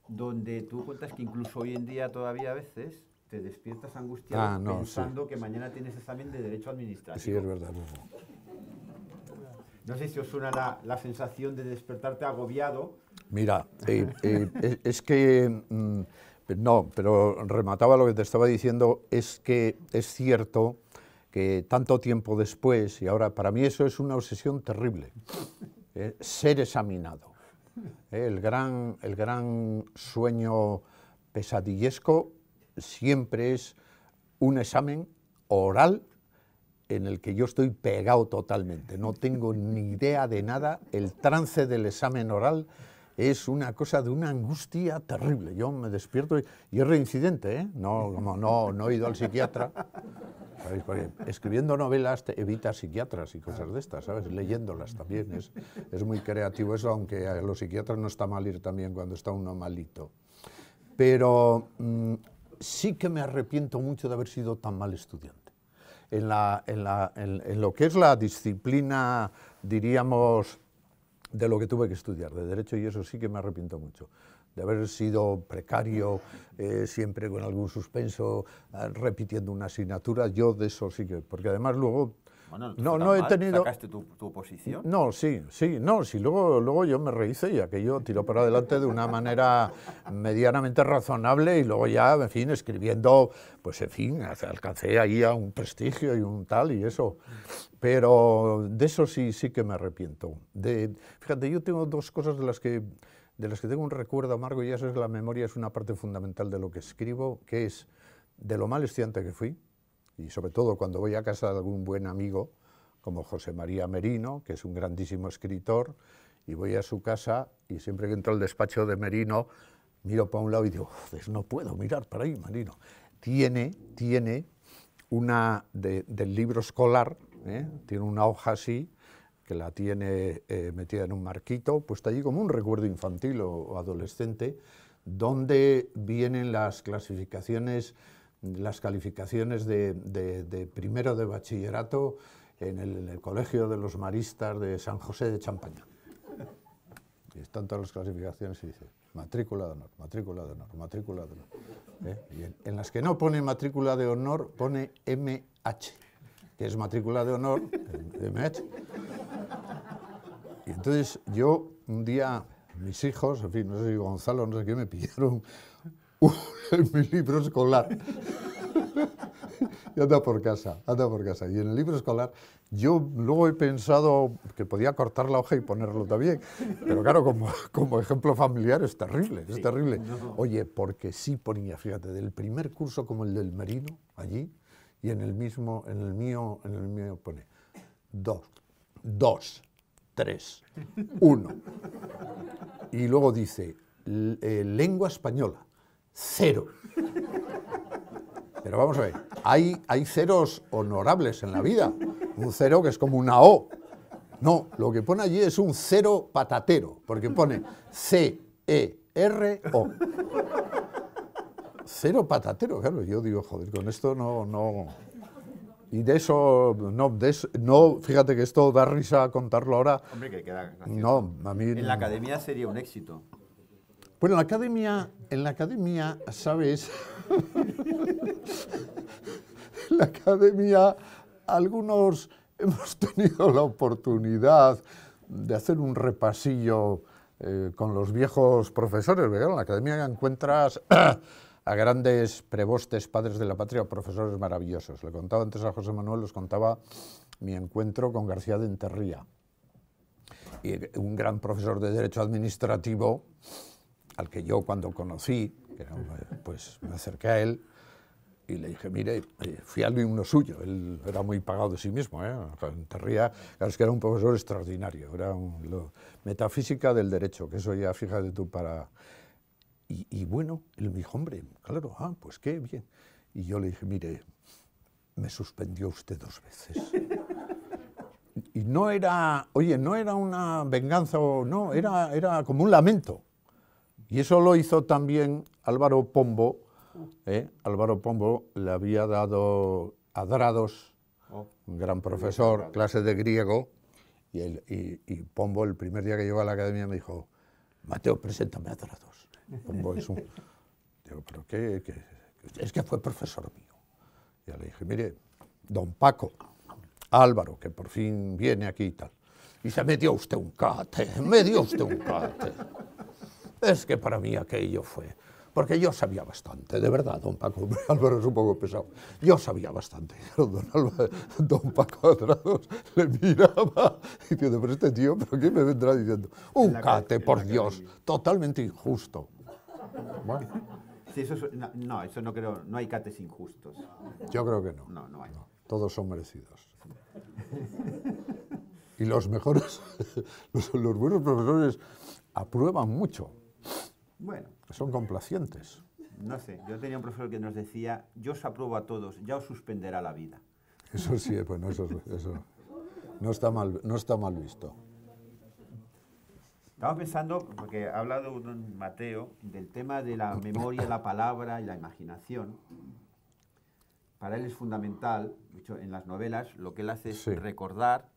donde tú cuentas que incluso hoy en día todavía a veces te despiertas angustiado ah, pensando que mañana tienes examen de derecho administrativo. Sí, es verdad. No, sé si os suena la, sensación de despertarte agobiado. Mira, eh, eh, es que... Mm, no, pero remataba lo que te estaba diciendo, es que es cierto que tanto tiempo después, y ahora para mí eso es una obsesión terrible, eh, ser examinado. Eh, el, gran, el gran sueño pesadillesco siempre es un examen oral en el que yo estoy pegado totalmente, no tengo ni idea de nada, el trance del examen oral es una cosa de una angustia terrible. Yo me despierto y, es reincidente, ¿eh? no, no, no he ido al psiquiatra, escribiendo novelas te evita psiquiatras y cosas de estas, ¿sabes? Leyéndolas también es, muy creativo eso, aunque a los psiquiatras no está mal ir también cuando está uno malito. Pero mm, sí que me arrepiento mucho de haber sido tan mal estudiante. en lo que es la disciplina, diríamos, de lo que tuve que estudiar, de derecho, y eso sí que me arrepiento mucho de haber sido precario, eh, siempre con algún suspenso, eh, repitiendo una asignatura, yo de eso sí que, porque además luego... no, no he tenido... ¿Sacaste tu, tu, No, sí, sí, no, sí, luego, luego yo me rehice y aquello tiró para adelante de una manera medianamente razonable y luego ya, en fin, escribiendo, pues en fin, alcancé ahí a un prestigio y un tal y eso. Pero de eso sí, sí que me arrepiento. De, fíjate, yo tengo dos cosas de las que de los que tengo un recuerdo amargo, y eso es la memoria es una parte fundamental de lo que escribo, que es de lo mal estudiante que fui, y sobre todo cuando voy a casa de algún buen amigo, como José María Merino, que es un grandísimo escritor, y voy a su casa y siempre que entro al despacho de Merino, miro para un lado y digo, no puedo mirar para ahí, Merino. Tiene, tiene una del libro escolar, ¿eh? tiene una hoja así, que la tiene eh, metida en un marquito, pues está allí como un recuerdo infantil o, adolescente, donde vienen las clasificaciones, las calificaciones de, primero de bachillerato en el, Colegio de los Maristas de San José de Champaña. Y están todas las clasificaciones y dice, matrícula de honor, matrícula de honor, matrícula de honor. ¿Eh? en las que no pone matrícula de honor, pone MH que es matrícula de honor de MET. Y entonces yo un día, mis hijos, en fin, no sé si Gonzalo, no sé qué, me pidieron mi libro escolar. y anda por casa, anda por casa. Y en el libro escolar, yo luego he pensado que podía cortar la hoja y ponerlo también. Pero claro, como, como ejemplo familiar es terrible, es terrible. Oye, porque sí ponía, fíjate, del primer curso como el del Merino, allí, y en el mismo, en el mío, en el mío pone dos, dos, tres, uno. Y luego dice eh, lengua española, cero. Pero vamos a ver, hay, hay ceros honorables en la vida. Un cero que es como una O. No, lo que pone allí es un cero patatero, porque pone C, E, R, O cero patatero, claro. Yo digo, joder, con esto no, no. Y de eso, no, de no, fíjate que esto da risa contarlo ahora. Hombre, que queda No, a mí... En la academia sería un éxito. Bueno, en la academia, en la academia, ¿sabes? en la academia, algunos hemos tenido la oportunidad de hacer un repasillo eh, con los viejos profesores, En la academia encuentras a grandes prebostes, padres de la patria, profesores maravillosos. Le contaba antes a José Manuel, les contaba mi encuentro con García de Enterría, y un gran profesor de Derecho Administrativo, al que yo cuando conocí, pues me acerqué a él y le dije, mire, eh, fui uno suyo, él era muy pagado de sí mismo, ¿eh? Enterría, claro, es que era un profesor extraordinario, era un, metafísica del derecho, que eso ya, fíjate tú, para y, bueno, él me dijo, hombre, claro, ah, pues qué bien. Y yo le dije, mire, me suspendió usted dos veces. y no era, oye, no era una venganza o no, era, era como un lamento. Y eso lo hizo también Álvaro Pombo. ¿eh? Álvaro Pombo le había dado a Drados, un gran oh, profesor, clase de griego, y, y, Pombo el primer día que llegó a la academia me dijo, Mateo, preséntame a Drados. ¿pero qué, Es que fue profesor mío. y le dije, mire, don Paco, Álvaro, que por fin viene aquí y tal. Y se metió usted un cate, me dio usted un cate. Es que para mí aquello fue. Porque yo sabía bastante, de verdad, don Paco. Álvaro es un poco pesado. Yo sabía bastante. Don, Paco Adrados le miraba y decía, pero este tío, ¿pero qué me vendrá diciendo? Un cate, por Dios, totalmente injusto. Bueno. no, eso no creo, no hay cates injustos. Yo creo que no. No, no hay. todos son merecidos. y los mejores, los, buenos profesores aprueban mucho. Bueno. Son complacientes. No sé, yo tenía un profesor que nos decía, yo os apruebo a todos, ya os suspenderá la vida. Eso sí, bueno, eso, eso no, está mal, no está mal visto. Estamos pensando, porque ha hablado don Mateo del tema de la memoria, la palabra y la imaginación. Para él es fundamental, dicho, en las novelas lo que él hace es recordar,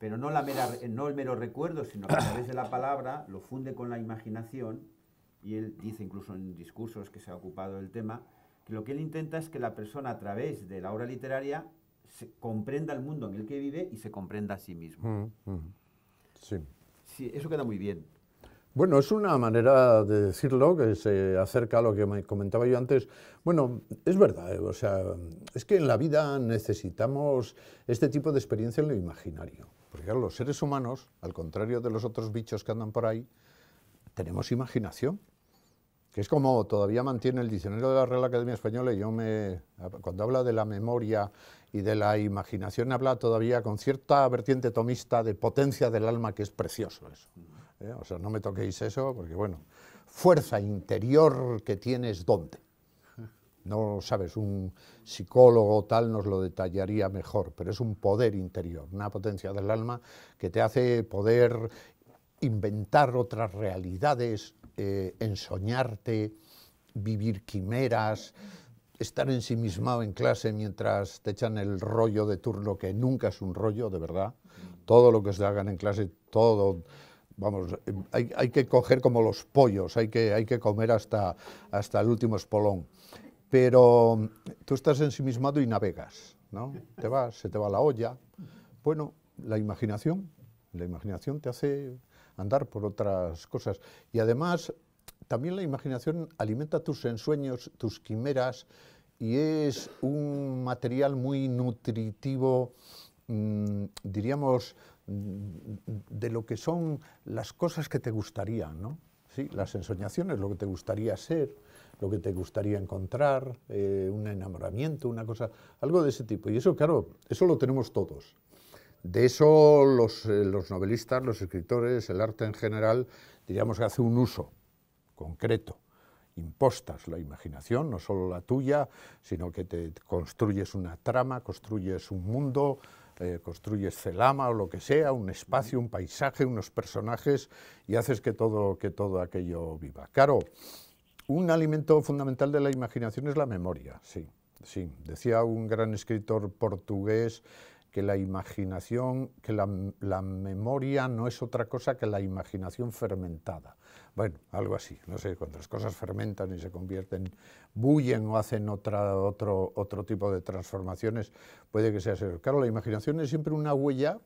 pero no, no el mero recuerdo, sino que a través de la palabra lo funde con la imaginación. Y él dice, incluso en discursos que se ha ocupado del tema, que lo que él intenta es que la persona a través de la obra literaria se comprenda el mundo en el que vive y se comprenda a sí mismo. Mm, mm. Sí. Sí, eso queda muy bien. Bueno, es una manera de decirlo que se acerca a lo que me comentaba yo antes. Bueno, es verdad, o sea, es que en la vida necesitamos este tipo de experiencia en lo imaginario. Porque los seres humanos, al contrario de los otros bichos que andan por ahí, tenemos imaginación. Que es como todavía mantiene el diccionario de la Real Academia Española, y yo me, cuando habla de la memoria y de la imaginación habla todavía con cierta vertiente tomista de potencia del alma, que es precioso eso. ¿eh? O sea, no me toquéis eso, porque bueno, fuerza interior que tienes, ¿dónde? No sabes, un psicólogo tal nos lo detallaría mejor, pero es un poder interior, una potencia del alma que te hace poder inventar otras realidades, eh, ensoñarte, vivir quimeras, estar ensimismado en clase mientras te echan el rollo de turno, que nunca es un rollo, de verdad. Todo lo que se hagan en clase, todo, vamos, hay, que coger como los pollos, hay que, hay que comer hasta, hasta el último espolón. Pero mm, tú estás ensimismado y navegas, ¿no? Te vas, se te va la olla. Bueno, la imaginación, la imaginación te hace andar por otras cosas. Y además también la imaginación alimenta tus ensueños, tus quimeras, y es un material muy nutritivo, mm, diríamos, mm, de lo que son las cosas que te gustaría. ¿no? ¿Sí? Las ensoñaciones, lo que te gustaría ser, lo que te gustaría encontrar, eh, un enamoramiento, una cosa, algo de ese tipo. Y eso, claro, eso lo tenemos todos. De eso los, eh, los novelistas, los escritores, el arte en general, diríamos que hace un uso concreto. Impostas la imaginación, no solo la tuya, sino que te construyes una trama, construyes un mundo, eh, construyes celama o lo que sea, un espacio, un paisaje, unos personajes y haces que todo, que todo aquello viva. Claro, un alimento fundamental de la imaginación es la memoria, sí, sí. Decía un gran escritor portugués que la imaginación, que la memoria no es otra cosa que la imaginación fermentada. Bueno, algo así, no sé, cuando las cosas fermentan y se convierten, bullen o hacen otra, otro, otro tipo de transformaciones, puede que sea así. Claro, la imaginación es siempre una huella,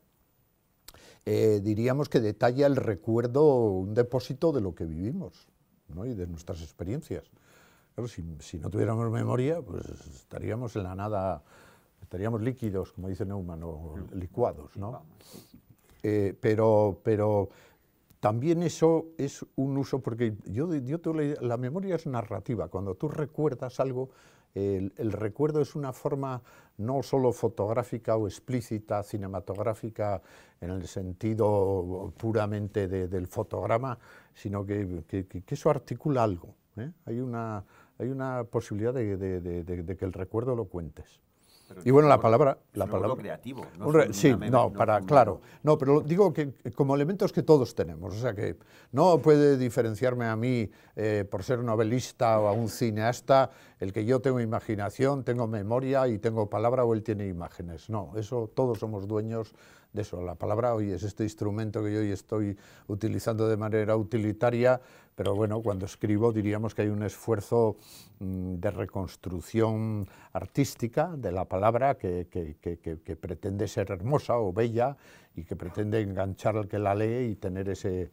eh, diríamos que detalla el recuerdo, un depósito de lo que vivimos y de nuestras experiencias. Claro, si, no tuviéramos memoria, pues estaríamos en la nada, estaríamos líquidos, como dice Neumann, o licuados, ¿no? Eh, pero, pero también eso es un uso, porque yo, la, memoria es narrativa, cuando tú recuerdas algo, el, recuerdo es una forma no solo fotográfica o explícita, cinematográfica, en el sentido puramente del fotograma, sino que, eso articula algo. ¿eh? Hay, una, posibilidad de que el recuerdo lo cuentes y bueno, la palabra... La palabra creativo. No sí, no, para, claro. No, pero digo que como elementos que todos tenemos, o sea que no puede diferenciarme a mí eh, por ser novelista o a un cineasta el que yo tengo imaginación, tengo memoria y tengo palabra o él tiene imágenes. No, eso todos somos dueños de eso. La palabra hoy es este instrumento que yo hoy estoy utilizando de manera utilitaria, pero bueno, cuando escribo diríamos que hay un esfuerzo mm, de reconstrucción artística de la palabra que, pretende ser hermosa o bella y que pretende enganchar al que la lee y tener ese,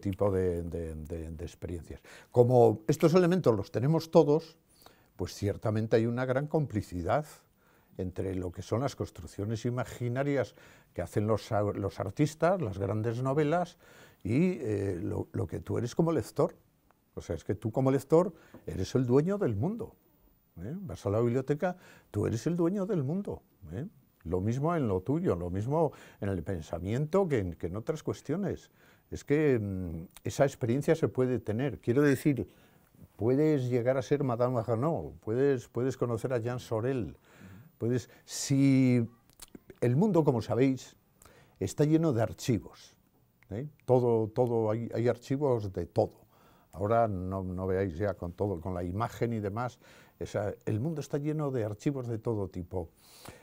tipo de experiencias. Como estos elementos los tenemos todos, pues ciertamente hay una gran complicidad entre lo que son las construcciones imaginarias que hacen los, los artistas, las grandes novelas, y eh, lo, lo, que tú eres como lector. O sea, es que tú como lector eres el dueño del mundo. ¿eh? Vas a la biblioteca, tú eres el dueño del mundo. ¿eh? Lo mismo en lo tuyo, lo mismo en el pensamiento que en, que en otras cuestiones. Es que mm, esa experiencia se puede tener. Quiero decir, puedes llegar a ser Madame Arnaud, puedes, puedes conocer a Jean Sorel, entonces, si el mundo, como sabéis, está lleno de archivos, ¿eh? todo, todo hay, archivos de todo. Ahora no, veáis ya con todo, con la imagen y demás, el mundo está lleno de archivos de todo tipo,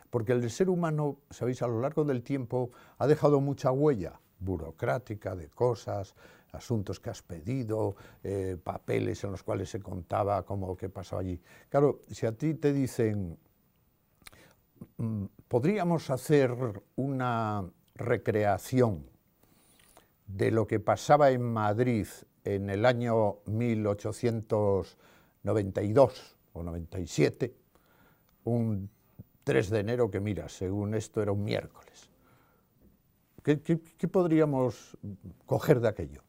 porque el ser humano, sabéis, a lo largo del tiempo ha dejado mucha huella burocrática de cosas, asuntos que has pedido, eh, papeles en los cuales se contaba cómo que pasó allí. Claro, si a ti te dicen podríamos hacer una recreación de lo que pasaba en Madrid en el año 1892 o 97, un 3 de enero que mira, según esto era un miércoles. ¿Qué, podríamos coger de aquello?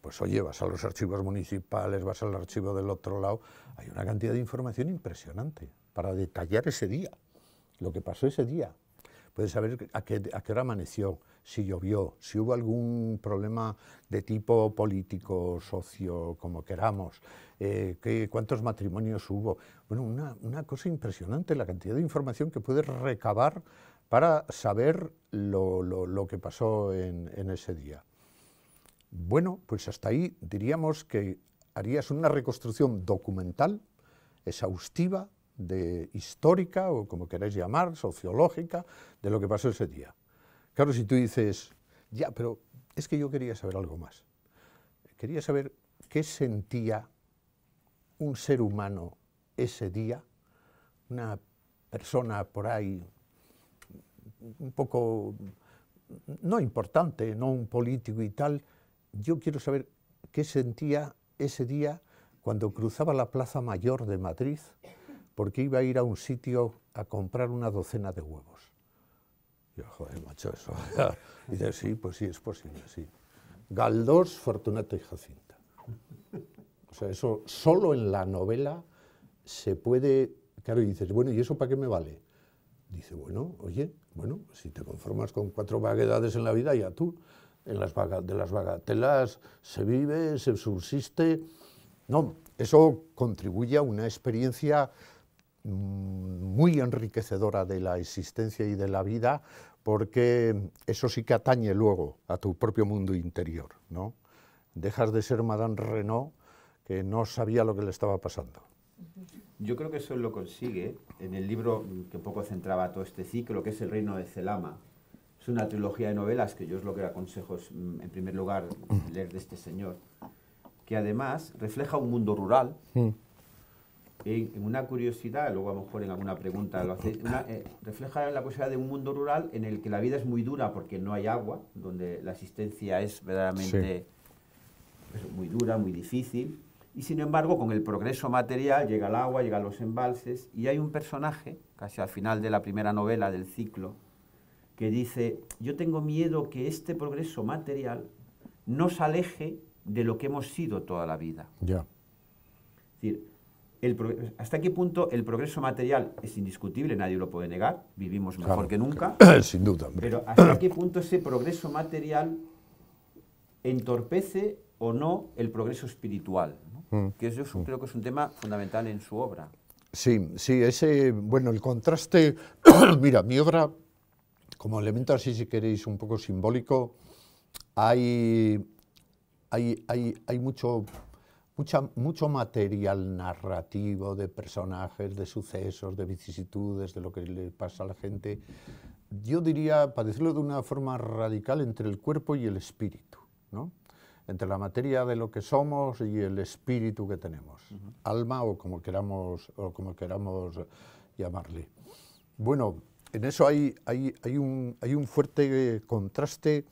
Pues oye, vas a los archivos municipales, vas al archivo del otro lado, hay una cantidad de información impresionante para detallar ese día lo que pasó ese día. Puedes saber a qué, hora amaneció, si llovió, si hubo algún problema de tipo político, socio, como queramos, eh, cuántos matrimonios hubo. Bueno, una, cosa impresionante la cantidad de información que puedes recabar para saber lo, que pasó en, ese día. Bueno, pues hasta ahí diríamos que harías una reconstrucción documental, exhaustiva, de histórica o como queráis llamar, sociológica, de lo que pasó ese día. Claro, si tú dices, ya, pero es que yo quería saber algo más. Quería saber qué sentía un ser humano ese día, una persona por ahí un poco, no importante, no un político y tal. Yo quiero saber qué sentía ese día cuando cruzaba la Plaza Mayor de Madrid porque iba a ir a un sitio a comprar una docena de huevos. Yo, joder, macho, eso. y dice, sí, pues sí, es posible, sí. Galdós, Fortunato y Jacinta. O sea, eso solo en la novela se puede... Claro, y dices, bueno, ¿y eso para qué me vale? Dice, bueno, oye, bueno, si te conformas con cuatro vaguedades en la vida, ya tú, en las de las bagatelas se vive, se subsiste. No, eso contribuye a una experiencia Mm, muy enriquecedora de la existencia y de la vida, porque eso sí que atañe luego a tu propio mundo interior, ¿no? Dejas de ser Madame Renault, que no sabía lo que le estaba pasando. Yo creo que eso lo consigue en el libro que un poco centraba todo este ciclo, que es El Reino de Celama. Es una trilogía de novelas que yo es lo que aconsejo, mm, en primer lugar, mm. leer de este señor, que además refleja un mundo rural, en, una curiosidad, luego a lo mejor en alguna pregunta lo hace, eh, refleja la posibilidad de un mundo rural en el que la vida es muy dura porque no hay agua, donde la existencia es verdaderamente pues, muy dura, muy difícil. Y sin embargo, con el progreso material llega el agua, llegan los embalses, y hay un personaje, casi al final de la primera novela del ciclo, que dice, yo tengo miedo que este progreso material nos aleje de lo que hemos sido toda la vida. Ya. Es decir, hasta qué punto el progreso material es indiscutible, nadie lo puede negar, vivimos mejor que nunca. sin duda. Pero hasta qué punto ese progreso material entorpece o no el progreso espiritual, mm. que yo mm. creo que es un tema fundamental en su obra. Sí, sí, ese, bueno, el contraste, mira, mi obra, como elemento así, si queréis, un poco simbólico, hay, hay, hay, hay mucho mucho material narrativo de personajes, de sucesos, de vicisitudes, de lo que le pasa a la gente. Yo diría, para decirlo de una forma radical, entre el cuerpo y el espíritu, entre la materia de lo que somos y el espíritu que tenemos, alma o como queramos, o como queramos llamarle. Bueno, en eso hay, hay, hay, un, hay un fuerte contraste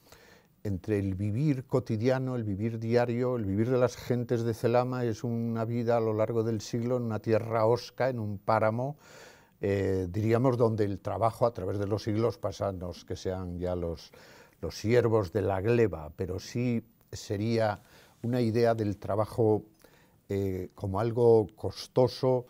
entre el vivir cotidiano, el vivir diario, el vivir de las gentes de Celama, es una vida a lo largo del siglo en una tierra osca, en un páramo, eh, diríamos donde el trabajo a través de los siglos es que sean ya los, los siervos de la gleba, pero sí sería una idea del trabajo eh, como algo costoso,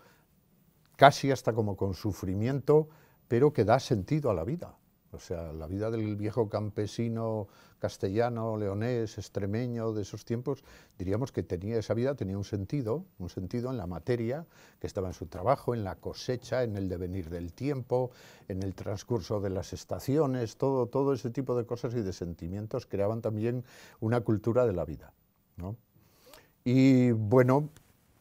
casi hasta como con sufrimiento, pero que da sentido a la vida. O sea, la vida del viejo campesino castellano, leonés, extremeño de esos tiempos, diríamos que tenía esa vida tenía un sentido, un sentido en la materia que estaba en su trabajo, en la cosecha, en el devenir del tiempo, en el transcurso de las estaciones, todo, todo ese tipo de cosas y de sentimientos creaban también una cultura de la vida. Y bueno,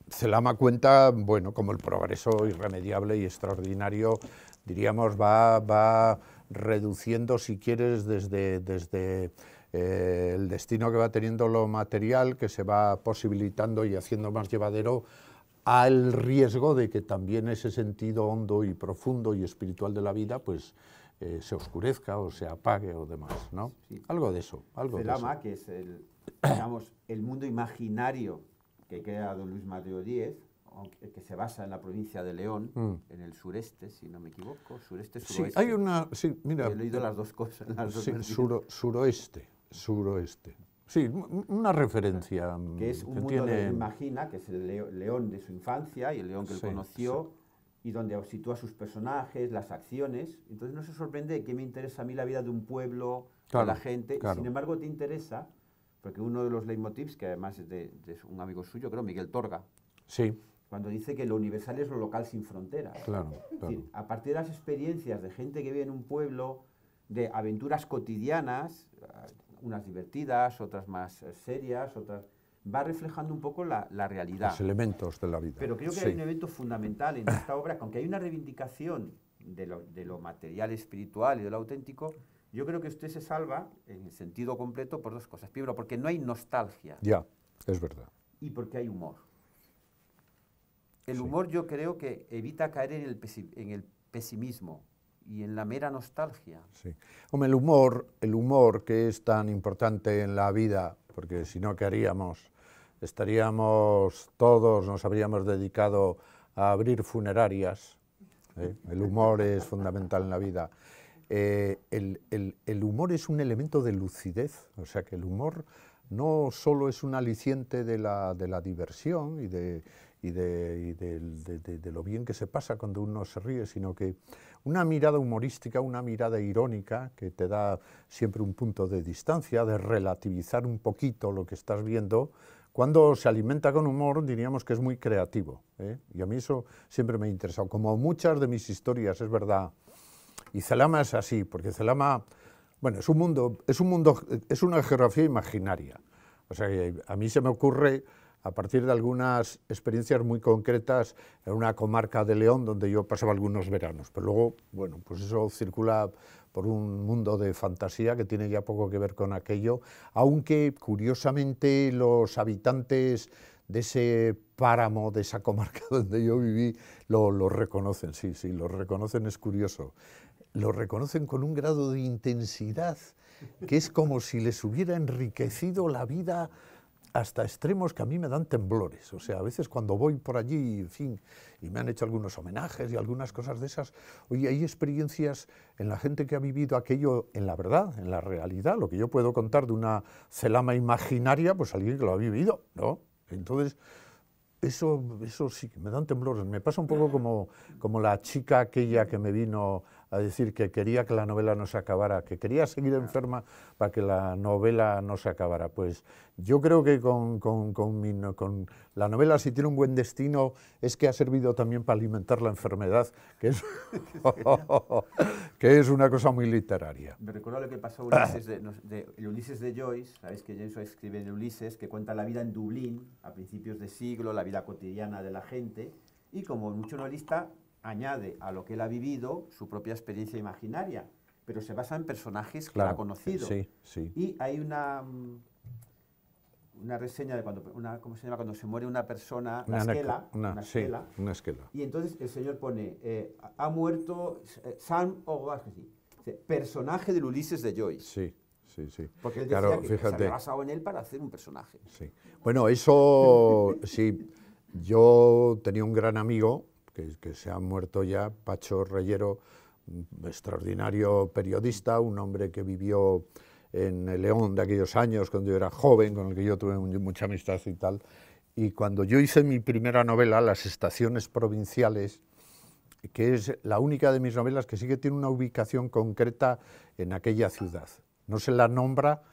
Celama cuenta, bueno, como el progreso irremediable y extraordinario, diríamos, va, va reduciendo, si quieres, desde, desde eh, el destino que va teniendo lo material, que se va posibilitando y haciendo más llevadero al riesgo de que también ese sentido hondo y profundo y espiritual de la vida, pues eh, se oscurezca o se apague o demás, ¿no? Algo de eso, algo de eso. que es el, digamos, el mundo imaginario que crea don Luis Mateo Díez, que se basa en la provincia de León, mm. en el sureste, si no me equivoco, sureste, suroeste. Sí, hay una, sí, mira. He leído las dos cosas. Las dos suroeste, suroeste. Sí, una referencia. Que mm, es un mundo que imagina, que es el león de su infancia y el león que él conoció, y donde sitúa sus personajes, las acciones. Entonces no se sorprende que me interesa a mí la vida de un pueblo, de la gente. Sin embargo, te interesa, porque uno de los leitmotivs, que además es de, un amigo suyo, creo, Miguel Torga. Sí cuando dice que lo universal es lo local sin fronteras. Claro, a partir de las experiencias de gente que vive en un pueblo, de aventuras cotidianas, unas divertidas, otras más eh, serias, otras va reflejando un poco la, realidad. Los elementos de la vida. Pero creo que hay un evento fundamental en esta obra, que aunque hay una reivindicación de lo, material espiritual y de lo auténtico, yo creo que usted se salva en el sentido completo por dos cosas. Primero, porque no hay nostalgia. Ya, es verdad. Y porque hay humor. El humor yo creo que evita caer en el, en el pesimismo, y en la mera nostalgia. Sí. el humor, el humor que es tan importante en la vida, porque si no, ¿qué haríamos? Estaríamos todos, nos habríamos dedicado a abrir funerarias. ¿eh? El humor es fundamental en la vida. Eh, el, el, humor es un elemento de lucidez, o sea que el humor no solo es un aliciente de la, de la diversión y, de, y, de, y de, lo bien que se pasa cuando uno se ríe, sino que una mirada humorística, una mirada irónica que te da siempre un punto de distancia, de relativizar un poquito lo que estás viendo. Cuando se alimenta con humor, diríamos que es muy creativo. ¿eh? Y a mí eso siempre me ha interesado. Como muchas de mis historias, es verdad. Y Zelama es así, porque Zelama, bueno, es un mundo, es un mundo, es una geografía imaginaria. O sea, a mí se me ocurre a partir de algunas experiencias muy concretas en una comarca de León donde yo pasaba algunos veranos. Pero luego, bueno, pues eso circula por un mundo de fantasía que tiene ya poco que ver con aquello, aunque curiosamente los habitantes de ese páramo, de esa comarca donde yo viví, lo, reconocen, sí, sí, lo reconocen, es curioso. Lo reconocen con un grado de intensidad que es como si les hubiera enriquecido la vida hasta extremos que a mí me dan temblores. O sea, a veces cuando voy por allí, en fin, y me han hecho algunos homenajes y algunas cosas de esas, oye, hay experiencias en la gente que ha vivido aquello en la verdad, en la realidad. Lo que yo puedo contar de una celama imaginaria, pues alguien que lo ha vivido, ¿no? Entonces, eso, eso sí, me dan temblores. Me pasa un poco como, como la chica aquella que me vino a decir que quería que la novela no se acabara, que quería seguir enferma para que la novela no se acabara. Pues yo creo que con, con, con, la novela, si tiene un buen destino, es que ha servido también para alimentar la enfermedad, que es, que es una cosa muy literaria. Me recuerdo lo que pasó Ulises de, Ulises de Joyce, sabéis que Joyce escribe en Ulises, que cuenta la vida en Dublín a principios de siglo, la vida cotidiana de la gente, y como mucho novelista añade a lo que él ha vivido su propia experiencia imaginaria, pero se basa en personajes claro, que ha conocido. Sí, sí. Y hay una mm, una reseña de cuando una se cuando se muere una persona una, esquela, una, y entonces el señor pone eh, ha muerto eh, Sam o personaje del Ulises de Joyce sí sí sí porque él decía que se había basado en él para hacer un personaje sí bueno eso sí yo tenía un gran amigo que, se ha muerto ya, Pacho Reyero, extraordinario periodista, un hombre que vivió en León de aquellos años, cuando yo era joven, con el que yo tuve mucha amistad y tal. Y cuando yo hice mi primera novela, Las Estaciones Provinciales, que es la única de mis novelas que sí que tiene una ubicación concreta en aquella ciudad. No se la nombra,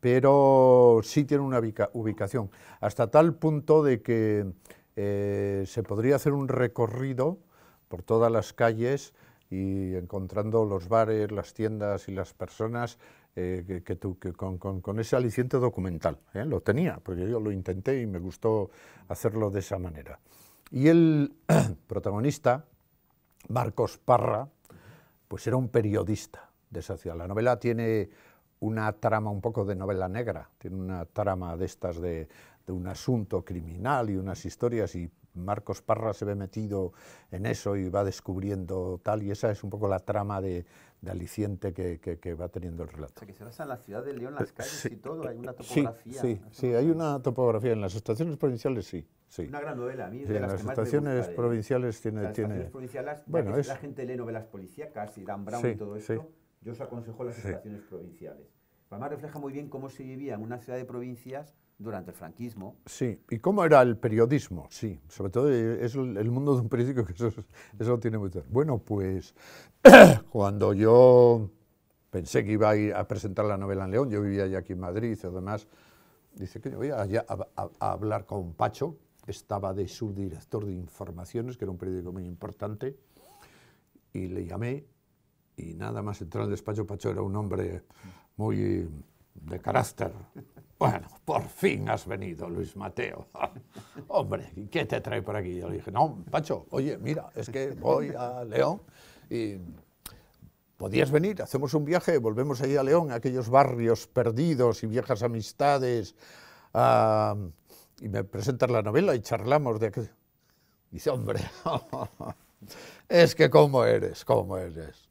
pero sí tiene una ubicación. Hasta tal punto de que eh, se podría hacer un recorrido por todas las calles y encontrando los bares, las tiendas y las personas eh, que, con, ese aliciente documental. ¿eh? Lo tenía, porque yo lo intenté y me gustó hacerlo de esa manera. Y el protagonista, Marcos Parra, pues era un periodista de esa ciudad. La novela tiene una trama un poco de novela negra, tiene una trama de estas de un asunto criminal y unas historias y Marcos Parra se ve metido en eso y va descubriendo tal, y esa es un poco la trama de, de aliciente que, que, va teniendo el relato. O sea, que se basa en la ciudad de León, eh, las calles y todo, hay una topografía. Sí, sí, hay una topografía, en las estaciones provinciales sí. sí. Una gran novela, a mí de las, estaciones provinciales tiene... Las estaciones provinciales, bueno, es... la gente lee novelas policíacas y Dan Brown y todo eso yo os aconsejo las estaciones provinciales. Además refleja muy bien cómo se vivía en una ciudad de provincias durante el franquismo. Sí, y cómo era el periodismo, sí, sobre todo es el, mundo de un periódico que eso, tiene mucho. Bueno, pues cuando yo pensé que iba a presentar la novela en León, yo vivía ya aquí en Madrid y además, dice que yo voy a, hablar con Pacho, estaba de subdirector de informaciones, que era un periódico muy importante, y le llamé y nada más entrar al despacho, Pacho era un hombre muy de carácter. Bueno, por fin has venido, Luis Mateo. Hombre, ¿qué te trae por aquí? Yo le dije, no, Pacho, oye, mira, es que voy a León y podías venir, hacemos un viaje, volvemos ahí a León, a aquellos barrios perdidos y viejas amistades, ah, y me presentas la novela y charlamos de aquello. Dice, hombre, es que cómo eres, cómo eres.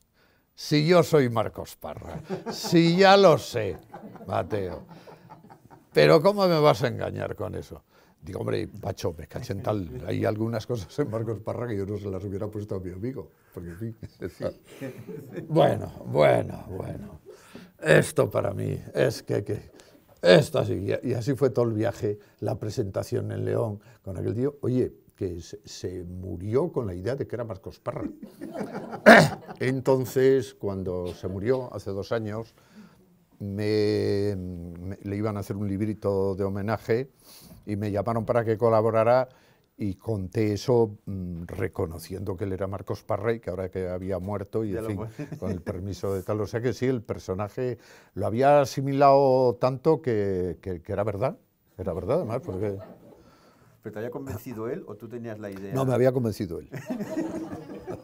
Si yo soy Marcos Parra, si ya lo sé, Mateo. Pero ¿cómo me vas a engañar con eso? Digo, hombre, Pacho, me Hay algunas cosas en Marcos Parra que yo no se las hubiera puesto a mi amigo. Bueno, bueno, bueno. Esto para mí es que... que esto así. Y así fue todo el viaje, la presentación en León con aquel tío. Oye, que se murió con la idea de que era Marcos Parra. Entonces, cuando se murió hace dos años, me, le iban a hacer un librito de homenaje y me llamaron para que colaborara y conté eso mm, reconociendo que él era Marcos Parrey, que ahora que había muerto y en con el permiso de tal. O sea que sí, el personaje lo había asimilado tanto que, que era verdad, era verdad además, porque... ¿Pero te había convencido él o tú tenías la idea? No, me había convencido él.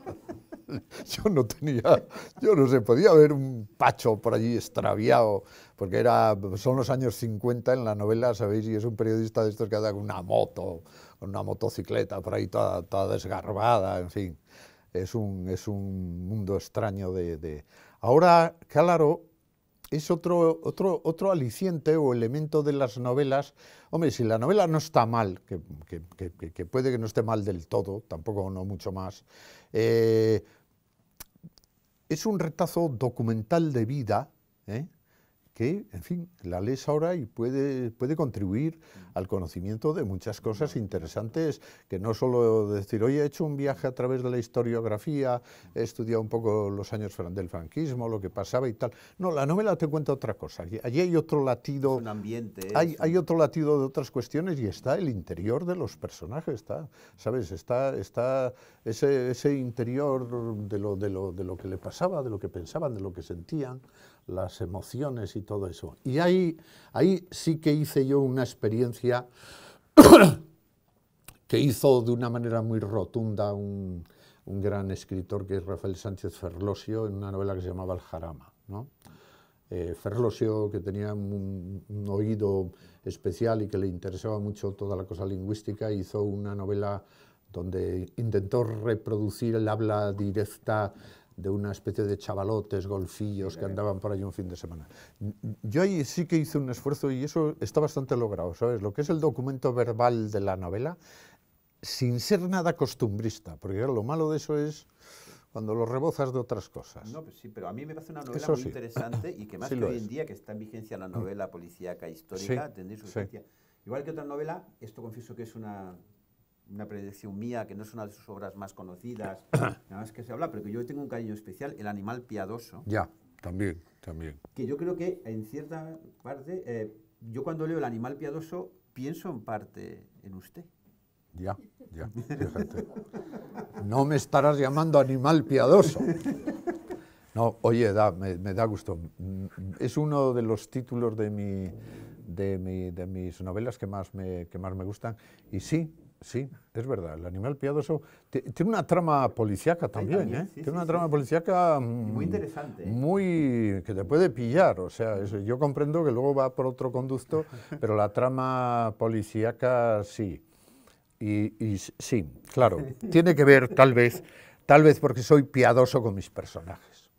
yo no tenía, yo no sé, podía haber un pacho por allí extraviado, porque era, son los años 50 en la novela, ¿sabéis? Y es un periodista de estos que anda con una moto, con una motocicleta por ahí toda, toda desgarbada, en fin. Es un, es un mundo extraño de, Ahora, claro, es otro, otro, otro aliciente o elemento de las novelas. Hombre, si la novela no está mal, que, que, puede que no esté mal del todo, tampoco no mucho más, eh, es un retazo documental de vida, ¿eh? que, en fin, la lees ahora y puede, puede contribuir mm. al conocimiento de muchas cosas interesantes, que no solo decir, oye, he hecho un viaje a través de la historiografía, he estudiado un poco los años del franquismo, lo que pasaba y tal. No, la novela te cuenta otra cosa. Allí hay otro latido... ambiente. Hay, hay, otro latido de otras cuestiones y está el interior de los personajes, está, ¿sabes? Está, está ese, ese interior de lo, de, lo, de lo que le pasaba, de lo que pensaban, de lo que sentían las emociones y todo eso. Y ahí, ahí sí que hice yo una experiencia que hizo de una manera muy rotunda un, gran escritor que es Rafael Sánchez Ferlosio en una novela que se llamaba El Jarama. ¿no? Eh, Ferlosio, que tenía un, un, oído especial y que le interesaba mucho toda la cosa lingüística, hizo una novela donde intentó reproducir el habla directa de una especie de chavalotes, golfillos que eh. andaban por ahí un fin de semana. Yo ahí sí que hice un esfuerzo y eso está bastante logrado, ¿sabes? Lo que es el documento verbal de la novela, sin ser nada costumbrista, porque lo malo de eso es cuando lo rebozas de otras cosas. No, pues sí, pero a mí me parece una novela muy interesante y que más que hoy en día, que está en vigencia la mm. novela policíaca e histórica, tendría su Igual que otra novela, esto confieso que es una una predicción mía, que no es una de sus obras más conocidas, nada más que se habla, pero que yo tengo un cariño especial, El animal piadoso. Ya, también, también. Que yo creo que en cierta parte, eh, yo cuando leo El animal piadoso pienso en parte en usted. Ya, ya, No me estarás llamando animal piadoso. No, oye, da, me, da gusto. Mm, es uno de los títulos de mi, de, mi, de, mis novelas que más, me, que más me gustan. Y sí, Sí, es verdad. El animal piadoso tiene una trama policíaca también, tiene una trama policíaca muy interesante, muy que te puede pillar. O sea, yo comprendo que luego va por otro conducto, pero la trama policíaca sí. Y, sí, claro, tiene que ver tal vez, tal vez porque soy piadoso con mis personajes,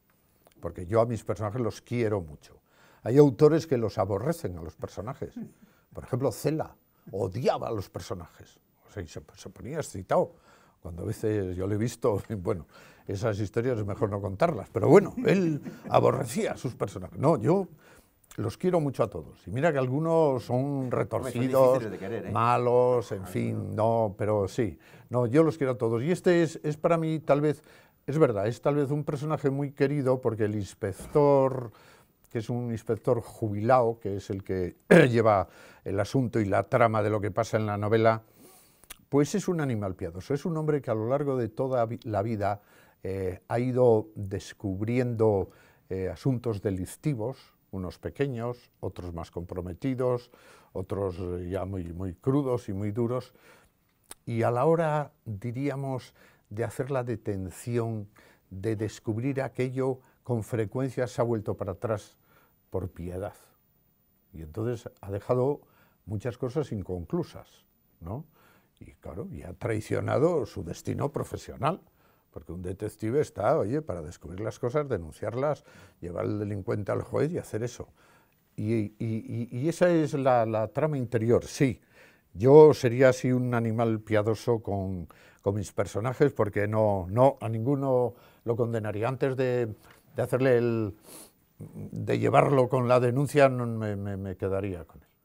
porque yo a mis personajes los quiero mucho. Hay autores que los aborrecen a los personajes. Por ejemplo, Cela odiaba a los personajes se, se ponía excitado. Cuando a veces yo lo he visto, bueno, esas historias es mejor no contarlas, pero bueno, él aborrecía a sus personajes. No, yo los quiero mucho a todos. Y mira que algunos son retorcidos, ¿eh? malos, en fin, no, pero sí. No, yo los quiero a todos. Y este es, es para mí tal vez, es verdad, es tal vez un personaje muy querido porque el inspector que es un inspector jubilado, que es el que lleva el asunto y la trama de lo que pasa en la novela, pues es un animal piadoso, es un hombre que a lo largo de toda la vida eh, ha ido descubriendo eh, asuntos delictivos, unos pequeños, otros más comprometidos, otros eh, ya muy, muy crudos y muy duros, y a la hora, diríamos, de hacer la detención, de descubrir aquello, con frecuencia se ha vuelto para atrás por piedad. Y entonces ha dejado muchas cosas inconclusas, ¿no? Y claro, y ha traicionado su destino profesional, porque un detective está, oye, para descubrir las cosas, denunciarlas, llevar al delincuente al juez y hacer eso. Y, esa es la, trama interior, sí. Yo sería así un animal piadoso con, mis personajes, porque no, no, a ninguno lo condenaría. Antes de, hacerle el, de llevarlo con la denuncia, no me quedaría con él.